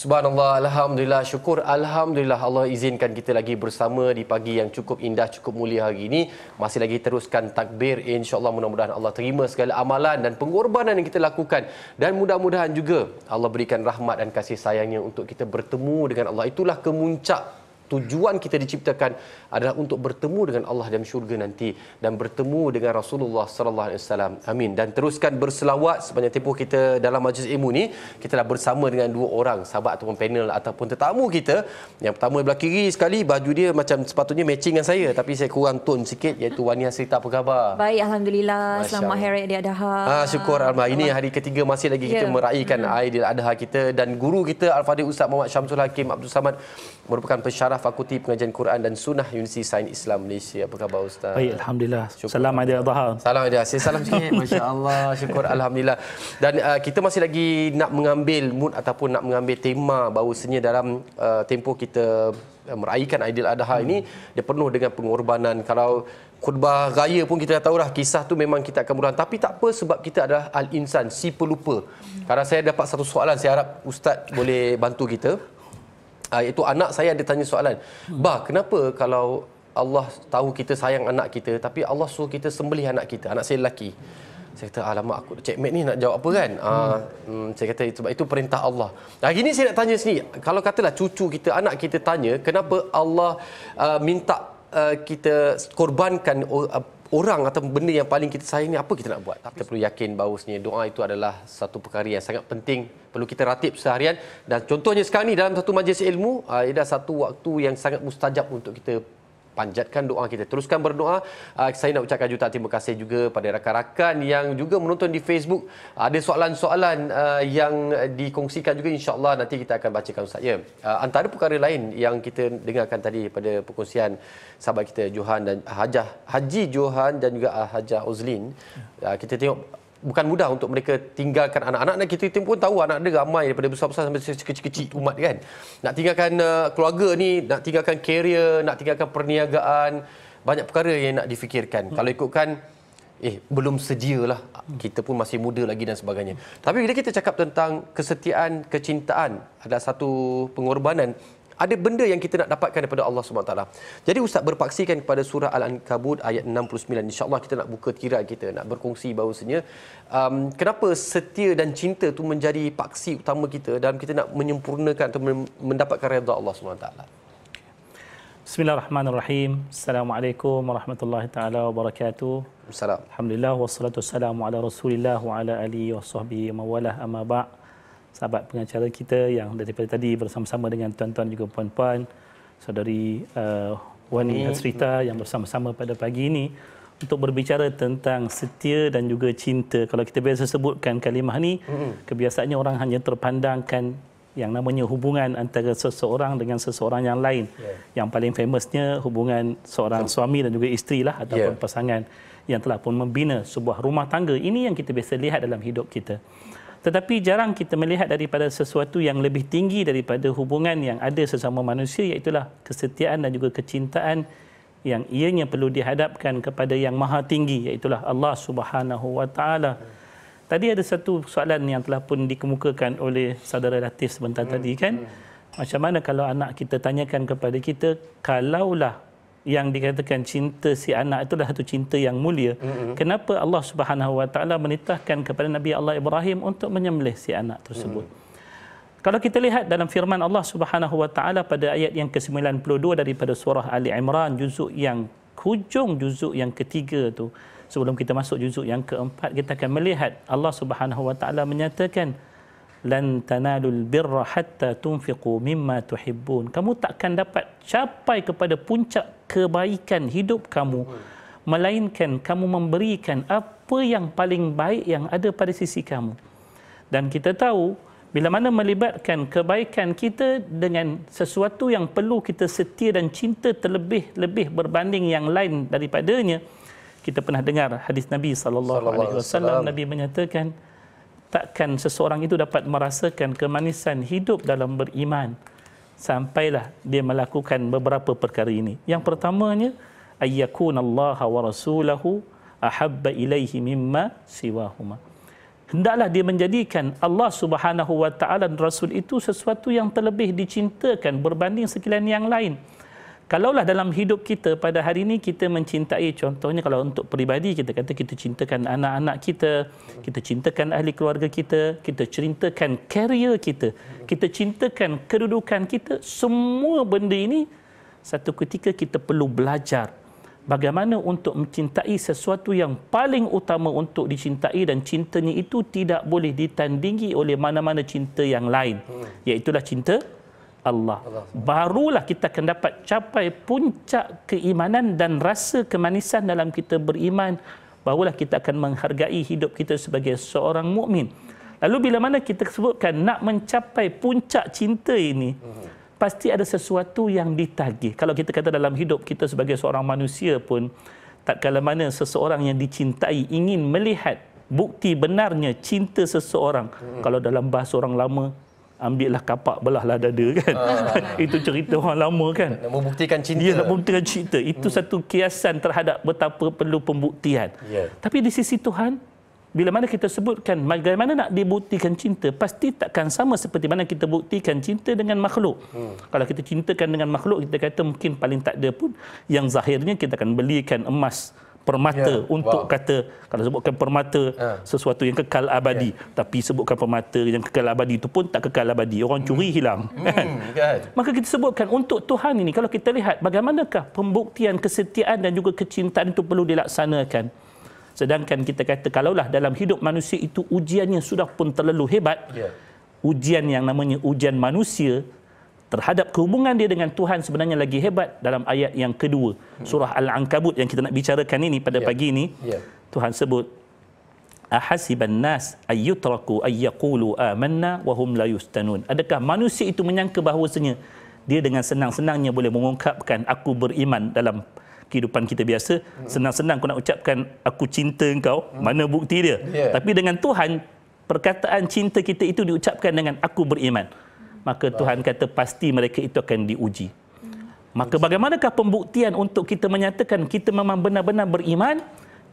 Subhanallah, Alhamdulillah, syukur Alhamdulillah Allah izinkan kita lagi bersama di pagi yang cukup indah, cukup mulia hari ini. Masih lagi teruskan takbir. InsyaAllah mudah-mudahan Allah terima segala amalan dan pengorbanan yang kita lakukan. Dan mudah-mudahan juga Allah berikan rahmat dan kasih sayangnya untuk kita bertemu dengan Allah. Itulah kemuncak tujuan kita diciptakan adalah untuk bertemu dengan Allah dalam syurga nanti dan bertemu dengan Rasulullah sallallahu alaihi wasallam. Amin. Dan teruskan berselawat sepanjang tempoh kita dalam majlis ilmu ni, kita dah bersama dengan dua orang sahabat ataupun panel ataupun tetamu kita. Yang pertama di belah kiri sekali baju dia macam sepatutnya matching dengan saya tapi saya kurang tone sikit iaitu Wani Hasrita apa khabar? Baik, alhamdulillah. Selamat Hari Raya Aidiladha. Ah, syukur alhamdulillah. Ini hari ketiga masih lagi ya. kita yeah. meraihkan hmm. Aidiladha kita dan guru kita Al-Fadhil Ustaz Muhammad Syamsul Hakim Abdul Samad merupakan pensyarah Fakulti Pengajian Quran dan Sunnah Universiti Sains Islam Malaysia. Apa khabar Ustaz? Baik, Alhamdulillah. Syukur salam Aidil Adha. Salam Aidil. Saya salam sikit. Masya Allah. Syukur Alhamdulillah. Dan uh, kita masih lagi nak mengambil mood ataupun nak mengambil tema bahawasanya dalam uh, tempoh kita uh, meraihkan Aidil Adha ini, dia penuh dengan pengorbanan. Kalau khutbah raya pun kita dah tahu lah kisah tu memang kita akan berulang tapi tak apa sebab kita adalah al-insan si pelupa. Kadang saya dapat satu soalan saya harap ustaz boleh bantu kita uh, iaitu anak saya ada tanya soalan. Hmm. Bah, kenapa kalau Allah tahu kita sayang anak kita tapi Allah suruh kita sembelih anak kita, anak saya lelaki. Saya kata, alamak aku checkmate ni nak jawab apa kan? Ah, hmm. Uh, hmm, saya kata, itu, itu perintah Allah. Nah, ini saya nak tanya sini. Kalau katalah cucu kita, anak kita tanya, kenapa Allah uh, minta uh, kita korbankan uh, orang atau benda yang paling kita sayang ni apa kita nak buat Tapi kita perlu yakin bahawasanya doa itu adalah satu perkara yang sangat penting perlu kita ratib seharian dan contohnya sekarang ni dalam satu majlis ilmu uh, ada satu waktu yang sangat mustajab untuk kita panjatkan doa kita. Teruskan berdoa. Ah, saya nak ucapkan juta terima kasih juga pada rakan-rakan yang juga menonton di Facebook. Ada soalan-soalan ah, yang dikongsikan juga insya-Allah nanti kita akan bacakan Ustaz. Ya. Ah, antara perkara lain yang kita dengarkan tadi pada perkongsian sahabat kita Johan dan Hajah Haji Johan dan juga Hajah Uzlin. Kita tengok bukan mudah untuk mereka tinggalkan anak-anak dan kita tim pun tahu anak dia ramai daripada besar-besar sampai kecil-kecil umat kan nak tinggalkan uh, keluarga ni nak tinggalkan karier nak tinggalkan perniagaan banyak perkara yang nak difikirkan hmm. kalau ikutkan eh belum sedialah kita pun masih muda lagi dan sebagainya hmm. tapi bila kita cakap tentang kesetiaan kecintaan ada satu pengorbanan ada benda yang kita nak dapatkan daripada Allah SWT. Jadi Ustaz berpaksikan kepada surah Al-Ankabut ayat 69. InsyaAllah kita nak buka tirai kita, nak berkongsi bahawasanya. Um, kenapa setia dan cinta tu menjadi paksi utama kita dalam kita nak menyempurnakan atau mendapatkan redha Allah SWT? Bismillahirrahmanirrahim. Assalamualaikum warahmatullahi taala wabarakatuh. Assalamualaikum. Alhamdulillah wassalatu wassalamu ala Rasulillah wa ala alihi wa sahbihi wa mawalah amma ba'd sahabat pengacara kita yang daripada tadi bersama-sama dengan tuan-tuan juga puan-puan saudari uh, Wani Hasrita yang bersama-sama pada pagi ini untuk berbicara tentang setia dan juga cinta. Kalau kita biasa sebutkan kalimah ni, kebiasaannya orang hanya terpandangkan yang namanya hubungan antara seseorang dengan seseorang yang lain. Yeah. Yang paling famousnya hubungan seorang suami dan juga isteri lah ataupun yeah. pasangan yang telah pun membina sebuah rumah tangga. Ini yang kita biasa lihat dalam hidup kita. Tetapi jarang kita melihat daripada sesuatu yang lebih tinggi daripada hubungan yang ada sesama manusia iaitulah kesetiaan dan juga kecintaan yang ianya perlu dihadapkan kepada yang maha tinggi iaitulah Allah Subhanahu Wa Taala. Tadi ada satu soalan yang telah pun dikemukakan oleh saudara Latif sebentar hmm. tadi kan. Macam mana kalau anak kita tanyakan kepada kita kalaulah yang dikatakan cinta si anak itulah satu cinta yang mulia. Mm-hmm. Kenapa Allah Subhanahu Wa Taala menitahkan kepada Nabi Allah Ibrahim untuk menyembelih si anak tersebut? Mm-hmm. Kalau kita lihat dalam firman Allah Subhanahu Wa Taala pada ayat yang ke-92 daripada surah Ali Imran juzuk yang hujung juzuk yang ketiga tu sebelum kita masuk juzuk yang keempat kita akan melihat Allah Subhanahu Wa Taala menyatakan lan tanalul birra hatta tunfiqu mimma tuhibbun kamu takkan dapat capai kepada puncak kebaikan hidup kamu melainkan kamu memberikan apa yang paling baik yang ada pada sisi kamu dan kita tahu bila mana melibatkan kebaikan kita dengan sesuatu yang perlu kita setia dan cinta terlebih-lebih berbanding yang lain daripadanya kita pernah dengar hadis Nabi sallallahu alaihi wasallam Nabi menyatakan takkan seseorang itu dapat merasakan kemanisan hidup dalam beriman sampailah dia melakukan beberapa perkara ini. Yang pertamanya ayyakun Allah wa rasulahu ahabba ilaihi mimma siwahuma. Hendaklah dia menjadikan Allah Subhanahu wa taala dan rasul itu sesuatu yang terlebih dicintakan berbanding sekalian yang lain. Kalaulah dalam hidup kita pada hari ini kita mencintai contohnya kalau untuk peribadi kita kata kita cintakan anak-anak kita, kita cintakan ahli keluarga kita, kita cintakan karier kita, kita cintakan kedudukan kita, semua benda ini satu ketika kita perlu belajar bagaimana untuk mencintai sesuatu yang paling utama untuk dicintai dan cintanya itu tidak boleh ditandingi oleh mana-mana cinta yang lain. Iaitulah cinta Allah. Barulah kita akan dapat capai puncak keimanan dan rasa kemanisan dalam kita beriman. Barulah kita akan menghargai hidup kita sebagai seorang mukmin. Lalu bila mana kita sebutkan nak mencapai puncak cinta ini, mhm. pasti ada sesuatu yang ditagih. Kalau kita kata dalam hidup kita sebagai seorang manusia pun, tak kala mana seseorang yang dicintai ingin melihat bukti benarnya cinta seseorang. Mhm. Kalau dalam bahasa orang lama, ambillah kapak belahlah dada kan. Ah. itu cerita orang lama kan. Nak membuktikan cinta. Dia nak membuktikan cinta. Itu hmm. satu kiasan terhadap betapa perlu pembuktian. Yeah. Tapi di sisi Tuhan, bila mana kita sebutkan bagaimana nak dibuktikan cinta, pasti takkan sama seperti mana kita buktikan cinta dengan makhluk. Hmm. Kalau kita cintakan dengan makhluk, kita kata mungkin paling tak ada pun yang zahirnya kita akan belikan emas permata yeah. untuk wow. kata kalau sebutkan permata uh. sesuatu yang kekal abadi yeah. tapi sebutkan permata yang kekal abadi itu pun tak kekal abadi orang curi mm. hilang mm. maka kita sebutkan untuk Tuhan ini kalau kita lihat bagaimanakah pembuktian kesetiaan dan juga kecintaan itu perlu dilaksanakan sedangkan kita kata kalaulah dalam hidup manusia itu ujiannya sudah pun terlalu hebat yeah. ujian yang namanya ujian manusia terhadap kehubungan dia dengan Tuhan sebenarnya lagi hebat dalam ayat yang kedua hmm. surah al-ankabut yang kita nak bicarakan ini pada ya. pagi ini ya. Tuhan sebut ahasiban nas ayyutraku ayyaqulu amanna wa hum la yustanun adakah manusia itu menyangka bahawasanya dia dengan senang-senangnya boleh mengungkapkan aku beriman dalam kehidupan kita biasa hmm. senang-senang aku nak ucapkan aku cinta engkau hmm. mana bukti dia yeah. tapi dengan Tuhan perkataan cinta kita itu diucapkan dengan aku beriman maka Tuhan kata pasti mereka itu akan diuji. Hmm. Maka bagaimanakah pembuktian untuk kita menyatakan kita memang benar-benar beriman?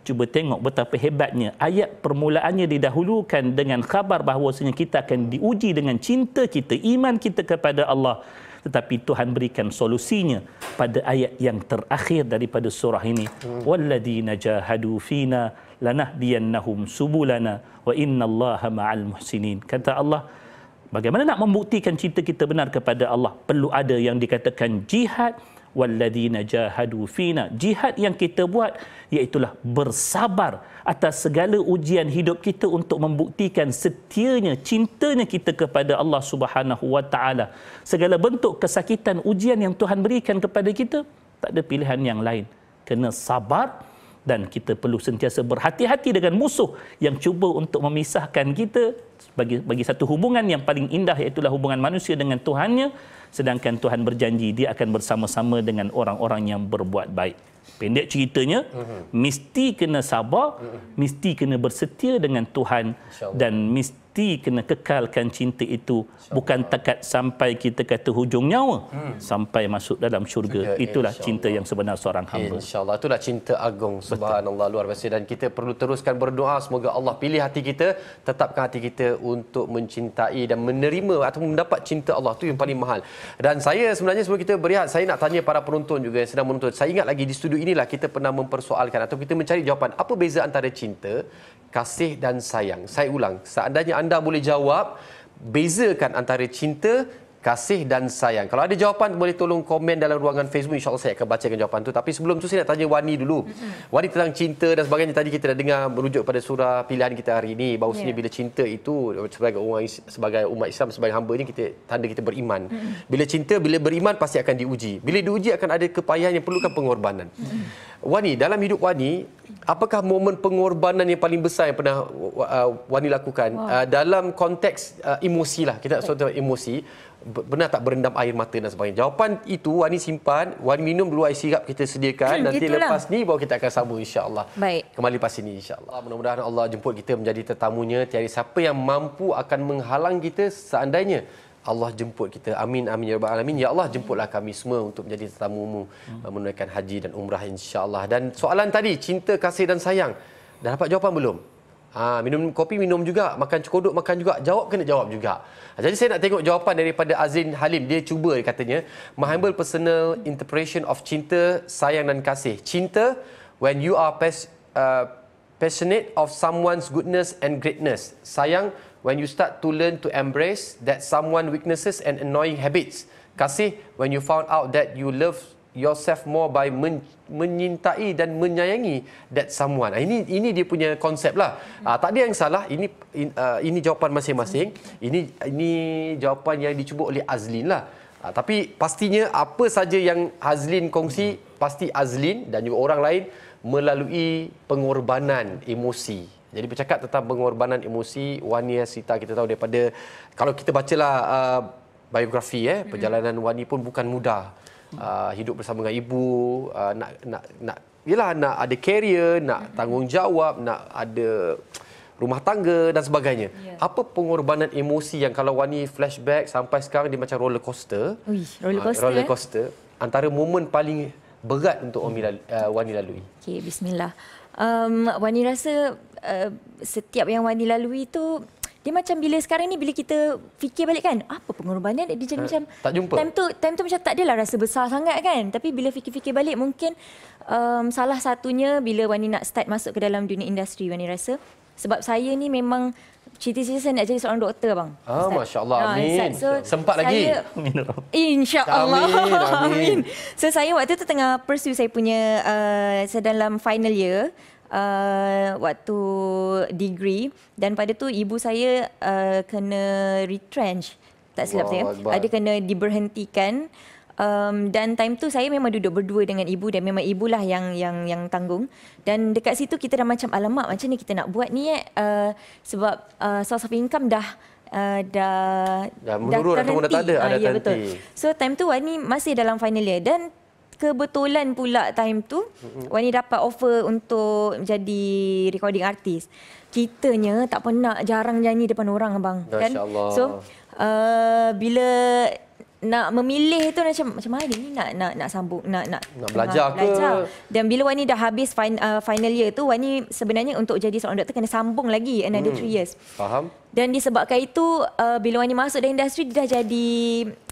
Cuba tengok betapa hebatnya ayat permulaannya didahulukan dengan khabar bahawasanya kita akan diuji dengan cinta kita, iman kita kepada Allah. Tetapi Tuhan berikan solusinya pada ayat yang terakhir daripada surah ini. Hmm. Walladina jahadu fina lanahdiyannahum subulana wa inna allaha ma'al muhsinin. Kata Allah, Bagaimana nak membuktikan cinta kita benar kepada Allah? Perlu ada yang dikatakan jihad walladzina jahadu fina. Jihad yang kita buat iaitulah bersabar atas segala ujian hidup kita untuk membuktikan setianya cintanya kita kepada Allah Subhanahu wa taala. Segala bentuk kesakitan ujian yang Tuhan berikan kepada kita tak ada pilihan yang lain kena sabar dan kita perlu sentiasa berhati-hati dengan musuh yang cuba untuk memisahkan kita bagi bagi satu hubungan yang paling indah iaitu hubungan manusia dengan Tuhannya sedangkan Tuhan berjanji dia akan bersama-sama dengan orang-orang yang berbuat baik. Pendek ceritanya mesti mhm. kena sabar, mesti mhm. kena bersetia dengan Tuhan dan mesti mesti kena kekalkan cinta itu Syabat. bukan takat sampai kita kata hujung nyawa hmm. sampai masuk dalam syurga Sudah, itulah cinta yang sebenar seorang hamba insyaallah itulah cinta agung subhanallah luar biasa dan kita perlu teruskan berdoa semoga Allah pilih hati kita tetapkan hati kita untuk mencintai dan menerima atau mendapat cinta Allah tu yang paling mahal dan saya sebenarnya sebelum kita berehat saya nak tanya para penonton juga yang sedang menonton saya ingat lagi di studio inilah kita pernah mempersoalkan atau kita mencari jawapan apa beza antara cinta kasih dan sayang saya ulang seandainya anda anda boleh jawab bezakan antara cinta kasih dan sayang. Kalau ada jawapan boleh tolong komen dalam ruangan Facebook insya-Allah saya akan bacakan jawapan tu. Tapi sebelum tu saya nak tanya Wani dulu. Wani tentang cinta dan sebagainya tadi kita dah dengar merujuk pada surah pilihan kita hari ini bahawa yeah. Ya. bila cinta itu sebagai umat sebagai umat Islam sebagai hamba ni kita tanda kita beriman. Bila cinta bila beriman pasti akan diuji. Bila diuji akan ada kepayahan yang perlukan pengorbanan. Wani dalam hidup Wani Apakah momen pengorbanan yang paling besar yang pernah uh, Wani lakukan wow. uh, dalam konteks uh, emosi lah kita okay. sebut emosi pernah tak berendam air mata dan sebagainya. Jawapan itu Wani simpan, Wani minum dulu air sirap kita sediakan. Hmm, Nanti gitulah. lepas ni baru kita akan sama insya-Allah. Baik. Kembali pas ini insya-Allah. Mudah-mudahan Allah jemput kita menjadi tetamunya. Tiada siapa yang mampu akan menghalang kita seandainya Allah jemput kita. Amin amin ya rabbal alamin. Ya Allah jemputlah kami semua untuk menjadi tetamumu hmm. Uh, menunaikan haji dan umrah insya-Allah. Dan soalan tadi cinta kasih dan sayang. Dah dapat jawapan belum? Ha, minum kopi minum juga, makan cokodok makan juga, jawab kena jawab juga. Ha, jadi saya nak tengok jawapan daripada Azin Halim. Dia cuba katanya, "My humble personal interpretation of cinta, sayang dan kasih. Cinta when you are pas- uh, passionate of someone's goodness and greatness. Sayang when you start to learn to embrace that someone weaknesses and annoying habits. Kasih when you found out that you love yourself more by men, menyintai dan menyayangi that someone. Ah, ini ini dia punya konsep lah. Hmm. Uh, tak ada yang salah. Ini in, uh, ini jawapan masing-masing. Hmm. Ini ini jawapan yang dicuba oleh Azlin lah. Uh, tapi pastinya apa saja yang Azlin kongsi, hmm. pasti Azlin dan juga orang lain melalui pengorbanan emosi. Jadi bercakap tentang pengorbanan emosi, Wani Sita kita tahu daripada kalau kita bacalah uh, biografi eh mhm. perjalanan Wani pun bukan mudah uh, hidup bersama dengan ibu uh, nak nak nak yalah nak ada career nak mm-hmm. tanggungjawab nak ada rumah tangga dan sebagainya. Yeah. Apa pengorbanan emosi yang kalau Wani flashback sampai sekarang dia macam roller coaster. Ui, roller ah, coaster. Uh, roller eh? coaster antara momen paling berat untuk Omi lalu, uh, Wani lalui. Okey, bismillah. Um Wani rasa uh, setiap yang Wani lalui itu dia macam bila sekarang ni bila kita fikir balik kan apa pengorbanan dia jadi eh, macam tak jumpa. time tu time tu macam tak adalah rasa besar sangat kan tapi bila fikir-fikir balik mungkin um, salah satunya bila Wani nak start masuk ke dalam dunia industri Wani rasa sebab saya ni memang cita-cita saya nak jadi seorang doktor bang. Ah oh, masya-Allah ah, amin. So, Sempat saya, lagi. Insya-Allah. Amin, amin. So saya waktu tu tengah pursue saya punya uh, saya dalam final year uh, waktu degree dan pada tu ibu saya uh, kena retrench tak silap saya ada ah, kena diberhentikan um, dan time tu saya memang duduk berdua dengan ibu dan memang ibulah yang yang yang tanggung dan dekat situ kita dah macam alamak macam ni kita nak buat ni eh uh, sebab uh, source of income dah Uh, dah, dah menurun, dah, dah tak ada, ada uh, ah, ya, betul. So, time tu Wani masih dalam final year. Dan kebetulan pula time tu mm-hmm. Wani dapat offer untuk jadi recording artist. Kitanya tak pernah jarang nyanyi depan orang abang Dasha kan. Allah. So uh, bila nak memilih tu macam macam mana ni nak nak nak sambung nak nak nak belajar, nak belajar. dan bila Wani dah habis final, uh, final year tu Wani sebenarnya untuk jadi seorang doktor kena sambung lagi another 3 hmm. years faham dan disebabkan itu uh, bila Wani masuk dalam industri dia dah jadi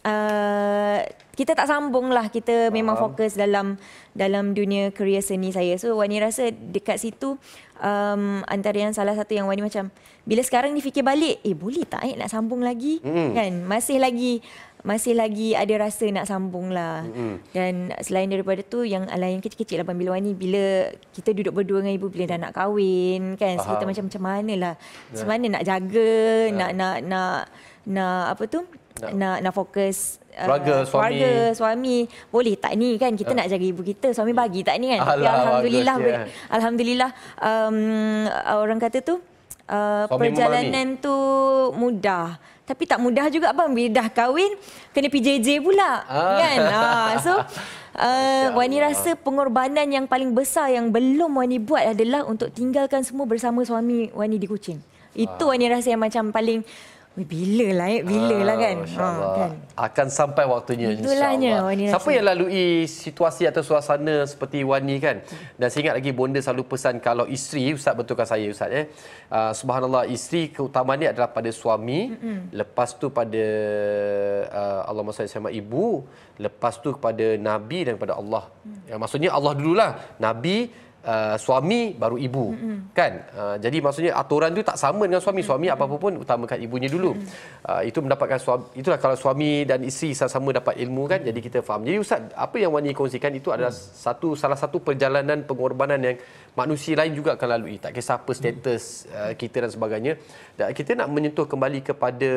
uh, kita tak sambung lah kita memang uh-huh. fokus dalam dalam dunia kerja seni saya so Wani rasa dekat situ um, antara yang salah satu yang Wani macam bila sekarang ni fikir balik eh boleh tak eh nak sambung lagi mm. kan masih lagi masih lagi ada rasa nak sambung lah mm-hmm. dan selain daripada tu yang lain kecil-kecil lah bila Wani bila kita duduk berdua dengan ibu bila dah nak kahwin kan so, kita macam macam manalah yeah. macam ya. mana nak jaga yeah. nak nak nak nak apa tu nak nak fokus uh, keluarga uh, suami keluarga suami boleh tak ni kan kita uh. nak jaga ibu kita suami hmm. bagi tak ni kan Alah, alhamdulillah bagus, yeah. Ya. alhamdulillah um, orang kata tu uh, perjalanan tu mudah tapi tak mudah juga abang bila dah kahwin kena PJJ pula ah. kan ah, so uh, Wani lah. rasa pengorbanan yang paling besar yang belum Wani buat adalah untuk tinggalkan semua bersama suami Wani di kucing. Itu ah. Wani rasa yang macam paling bila lah eh? Bila lah kan? Ha, kan? Akan sampai waktunya insyaAllah. Siapa yang lalui situasi atau suasana seperti Wani kan? Dan saya ingat lagi bonda selalu pesan kalau isteri, Ustaz betulkan saya Ustaz eh. Ah, Subhanallah isteri keutamaannya adalah pada suami. Mm-hmm. Lepas tu pada uh, ah, Allah SWT sama ibu. Lepas tu kepada Nabi dan kepada Allah. Mm. Ya, maksudnya Allah dululah. Nabi, Nabi uh, suami baru ibu mm-hmm. kan uh, jadi maksudnya aturan tu tak sama dengan suami suami mm-hmm. apa-apa pun utamakan ibunya dulu mm-hmm. uh, itu mendapatkan suami itulah kalau suami dan isteri sama-sama dapat ilmu kan mm-hmm. jadi kita faham jadi ustaz apa yang wani kongsikan itu adalah mm-hmm. satu salah satu perjalanan pengorbanan yang manusia lain juga akan lalui tak kisah apa mm. status mm-hmm. uh, kita dan sebagainya dan kita nak menyentuh kembali kepada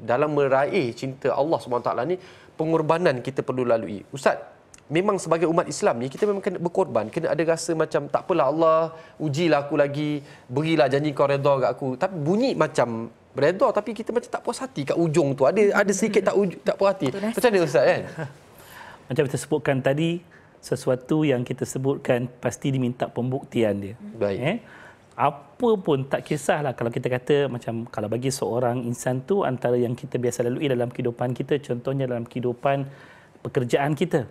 dalam meraih cinta Allah Subhanahu taala ni pengorbanan kita perlu lalui ustaz memang sebagai umat Islam ni ya, kita memang kena berkorban kena ada rasa macam tak apalah Allah ujilah aku lagi berilah janji kau redha dekat aku tapi bunyi macam redha tapi kita macam tak puas hati kat ujung tu ada ada sikit tak uju, tak puas hati eh? macam mana ustaz kan macam kita sebutkan tadi sesuatu yang kita sebutkan pasti diminta pembuktian dia baik eh? apa pun tak kisahlah kalau kita kata macam kalau bagi seorang insan tu antara yang kita biasa lalui dalam kehidupan kita contohnya dalam kehidupan pekerjaan kita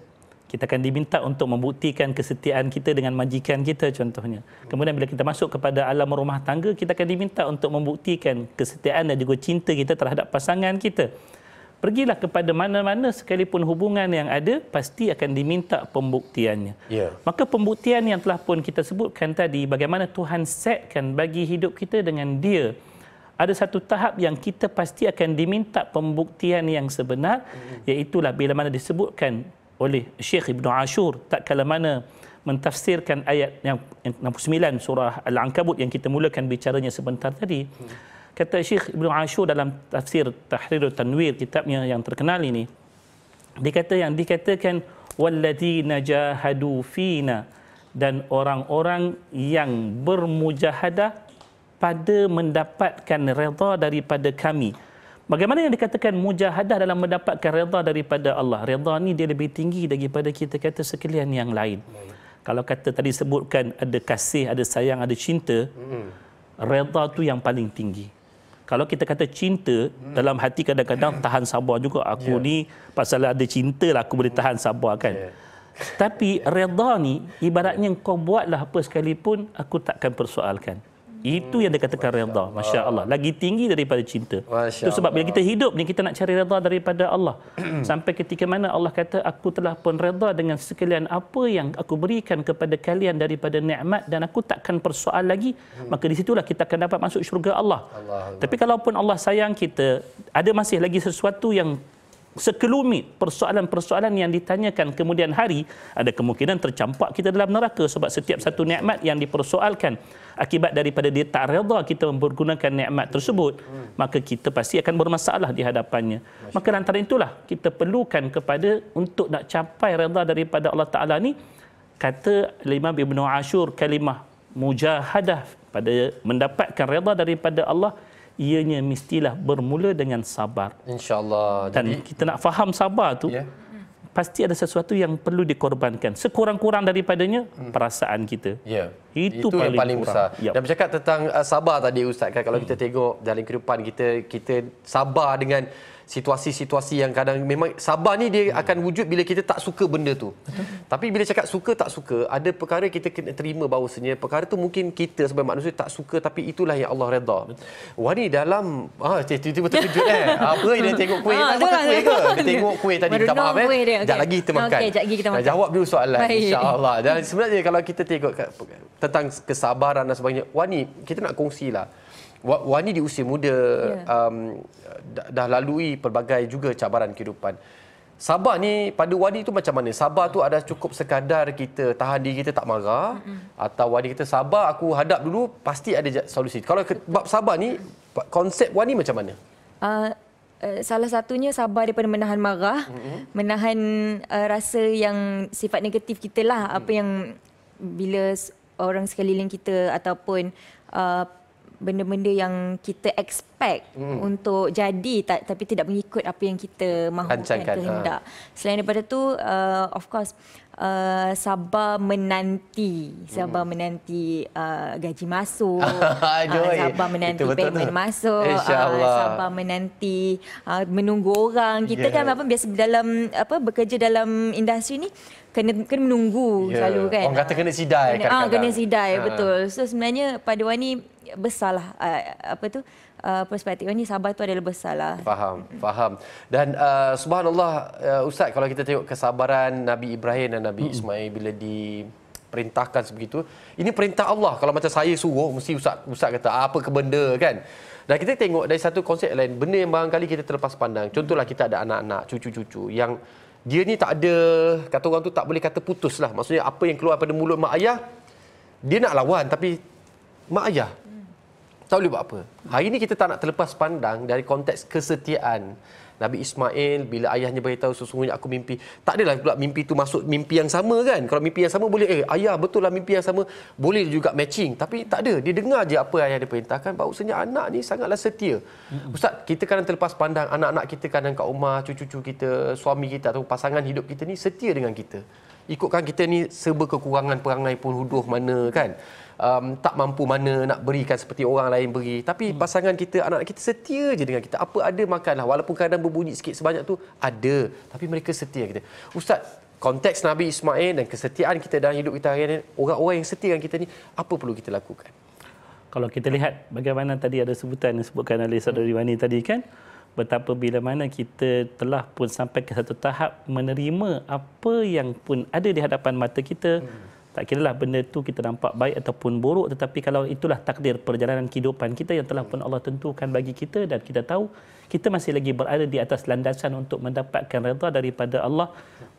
kita akan diminta untuk membuktikan kesetiaan kita dengan majikan kita contohnya. Kemudian bila kita masuk kepada alam rumah tangga, kita akan diminta untuk membuktikan kesetiaan dan juga cinta kita terhadap pasangan kita. Pergilah kepada mana-mana sekalipun hubungan yang ada, pasti akan diminta pembuktiannya. Yeah. Maka pembuktian yang telah pun kita sebutkan tadi, bagaimana Tuhan setkan bagi hidup kita dengan dia, ada satu tahap yang kita pasti akan diminta pembuktian yang sebenar, mm-hmm. iaitulah bila mana disebutkan oleh Syekh Ibn Ashur tak kala mana mentafsirkan ayat yang 69 surah Al-Ankabut yang kita mulakan bicaranya sebentar tadi. Kata Syekh Ibn Ashur dalam tafsir Tahrir Tanwir kitabnya yang terkenal ini. dikata yang dikatakan walladina jahadu fina dan orang-orang yang bermujahadah pada mendapatkan redha daripada kami. Bagaimana yang dikatakan mujahadah dalam mendapatkan redha daripada Allah? Redha ni dia lebih tinggi daripada kita kata sekalian yang lain. Hmm. Kalau kata tadi sebutkan ada kasih, ada sayang, ada cinta, hmm. redha tu yang paling tinggi. Kalau kita kata cinta, hmm. dalam hati kadang-kadang tahan sabar juga. Aku yeah. ni pasal ada cinta lah aku boleh tahan sabar kan. Yeah. Tapi redha ni ibaratnya kau buatlah apa sekalipun aku takkan persoalkan. Itu yang dikatakan redha. Masya Allah. Lagi tinggi daripada cinta. Itu sebab bila kita hidup ni, kita nak cari redha daripada Allah. Sampai ketika mana Allah kata, aku telah pun redha dengan sekalian apa yang aku berikan kepada kalian daripada ni'mat dan aku takkan persoal lagi. Hmm. Maka di situlah kita akan dapat masuk syurga Allah. Allah, Allah. Tapi kalaupun Allah sayang kita, ada masih lagi sesuatu yang sekelumit persoalan-persoalan yang ditanyakan kemudian hari ada kemungkinan tercampak kita dalam neraka sebab setiap satu nikmat yang dipersoalkan akibat daripada dia tak redha kita mempergunakan nikmat tersebut maka kita pasti akan bermasalah di hadapannya maka antara itulah kita perlukan kepada untuk nak capai redha daripada Allah Taala ni kata lima Ibn Ashur kalimah mujahadah pada mendapatkan redha daripada Allah ianya mestilah bermula dengan sabar insyaallah dan Jadi, kita nak faham sabar tu yeah pasti ada sesuatu yang perlu dikorbankan sekurang-kurang daripadanya hmm. perasaan kita yeah. itu, itu paling, yang paling besar yep. dan bercakap tentang uh, sabar tadi ustaz kan kalau hmm. kita tengok dalam kehidupan kita kita sabar dengan situasi-situasi yang kadang memang sabar ni dia hmm. akan wujud bila kita tak suka benda tu. Betul. Tapi bila cakap suka tak suka, ada perkara kita kena terima bahawasanya perkara tu mungkin kita sebagai manusia tak suka tapi itulah yang Allah redha. Wah ni dalam ah tiba-tiba terkejut eh. Apa dia tengok kuih? Ha, ah, makan kuih ke? tengok kuih tadi tak apa eh. Jap lagi kita makan. Okey, jap lagi kita makan. jawab dulu soalan insya-Allah. Dan sebenarnya kalau kita tengok tentang kesabaran dan sebagainya, wah ni kita nak kongsilah. Wah, di usia muda ya. um, dah, dah lalui pelbagai juga cabaran kehidupan. Sabar ni pada Wani tu macam mana? Sabar tu ada cukup sekadar kita tahan diri kita tak marah mm-hmm. atau Wani kita sabar aku hadap dulu pasti ada solusi. Kalau ke, bab sabar ni konsep Wani macam mana? Uh, uh, salah satunya sabar daripada menahan marah, mm-hmm. menahan uh, rasa yang sifat negatif kita lah mm-hmm. apa mm. yang bila orang sekeliling kita ataupun uh, benda-benda yang kita expect hmm. untuk jadi tapi tidak mengikut apa yang kita mahu dan ha. kehendak. Ha. Selain daripada tu uh, of course uh, sabar menanti, sabar hmm. menanti uh, gaji masuk, uh, ah, ah, sabar menanti payment masuk, uh, ah, sabar menanti uh, menunggu orang. Kita yeah. kan apa biasa dalam apa bekerja dalam industri ni kena kena menunggu yeah. selalu kan. Orang kata kena sidai kena, kadang-kadang. Ah, kena sidai ha. betul. So sebenarnya pada Wani besarlah uh, ah, apa tu uh, perspektif Wani sabar tu adalah besarlah. Faham, faham. Dan uh, subhanallah uh, ustaz kalau kita tengok kesabaran Nabi Ibrahim dan Nabi hmm. Ismail bila di perintahkan sebegitu. Ini perintah Allah. Kalau macam saya suruh, mesti Ustaz, Ustaz kata, apa ke benda kan? Dan kita tengok dari satu konsep lain, benda yang barangkali kita terlepas pandang. Contohlah kita ada anak-anak, cucu-cucu yang dia ni tak ada kata orang tu tak boleh kata putus lah maksudnya apa yang keluar pada mulut mak ayah dia nak lawan tapi mak ayah hmm. tak boleh buat apa hari ni kita tak nak terlepas pandang dari konteks kesetiaan Nabi Ismail bila ayahnya beritahu sesungguhnya aku mimpi. Tak adalah pula mimpi itu masuk mimpi yang sama kan. Kalau mimpi yang sama boleh eh ayah betul lah mimpi yang sama boleh juga matching tapi tak ada. Dia dengar je apa ayah dia perintahkan bau senyap anak ni sangatlah setia. Ustaz, kita kadang terlepas pandang anak-anak kita kadang kat rumah, cucu-cucu kita, suami kita atau pasangan hidup kita ni setia dengan kita. Ikutkan kita ni serba kekurangan perangai pun huduh mana kan um, tak mampu mana nak berikan seperti orang lain beri tapi hmm. pasangan kita anak kita setia je dengan kita apa ada makanlah walaupun kadang berbunyi sikit sebanyak tu ada tapi mereka setia kita ustaz konteks Nabi Ismail dan kesetiaan kita dalam hidup kita hari ini orang-orang yang setia dengan kita ni apa perlu kita lakukan kalau kita lihat bagaimana tadi ada sebutan yang sebutkan oleh saudari Wani tadi kan betapa bila mana kita telah pun sampai ke satu tahap menerima apa yang pun ada di hadapan mata kita hmm tak kira lah benda tu kita nampak baik ataupun buruk tetapi kalau itulah takdir perjalanan kehidupan kita yang telah pun Allah tentukan bagi kita dan kita tahu kita masih lagi berada di atas landasan untuk mendapatkan redha daripada Allah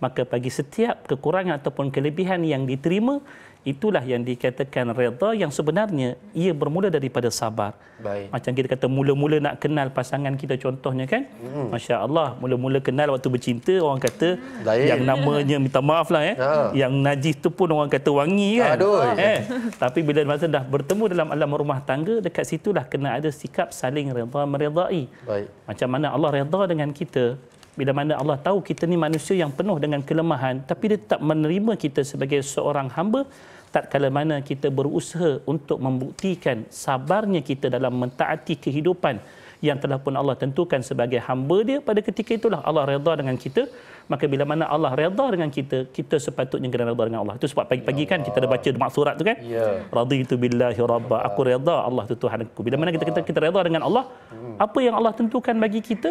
maka bagi setiap kekurangan ataupun kelebihan yang diterima Itulah yang dikatakan reda yang sebenarnya ia bermula daripada sabar. Baik. Macam kita kata mula-mula nak kenal pasangan kita contohnya kan. Hmm. Masya Allah mula-mula kenal waktu bercinta orang kata Lain. yang namanya minta maaf lah eh. Ya. Yang najis tu pun orang kata wangi kan. Aduh. Eh. Tapi bila masa dah bertemu dalam alam rumah tangga dekat situlah kena ada sikap saling reda meredai. Baik. Macam mana Allah reda dengan kita bila mana Allah tahu kita ni manusia yang penuh dengan kelemahan tapi dia tetap menerima kita sebagai seorang hamba tak kala mana kita berusaha untuk membuktikan sabarnya kita dalam mentaati kehidupan yang telah pun Allah tentukan sebagai hamba dia pada ketika itulah Allah reda dengan kita maka bila mana Allah reda dengan kita kita sepatutnya kena redha dengan Allah itu sebab pagi-pagi kan kita ada baca doa ya. surat tu kan ya. raditu billahi rabba aku reda Allah tu Tuhan aku bila mana kita kata kita reda dengan Allah hmm. apa yang Allah tentukan bagi kita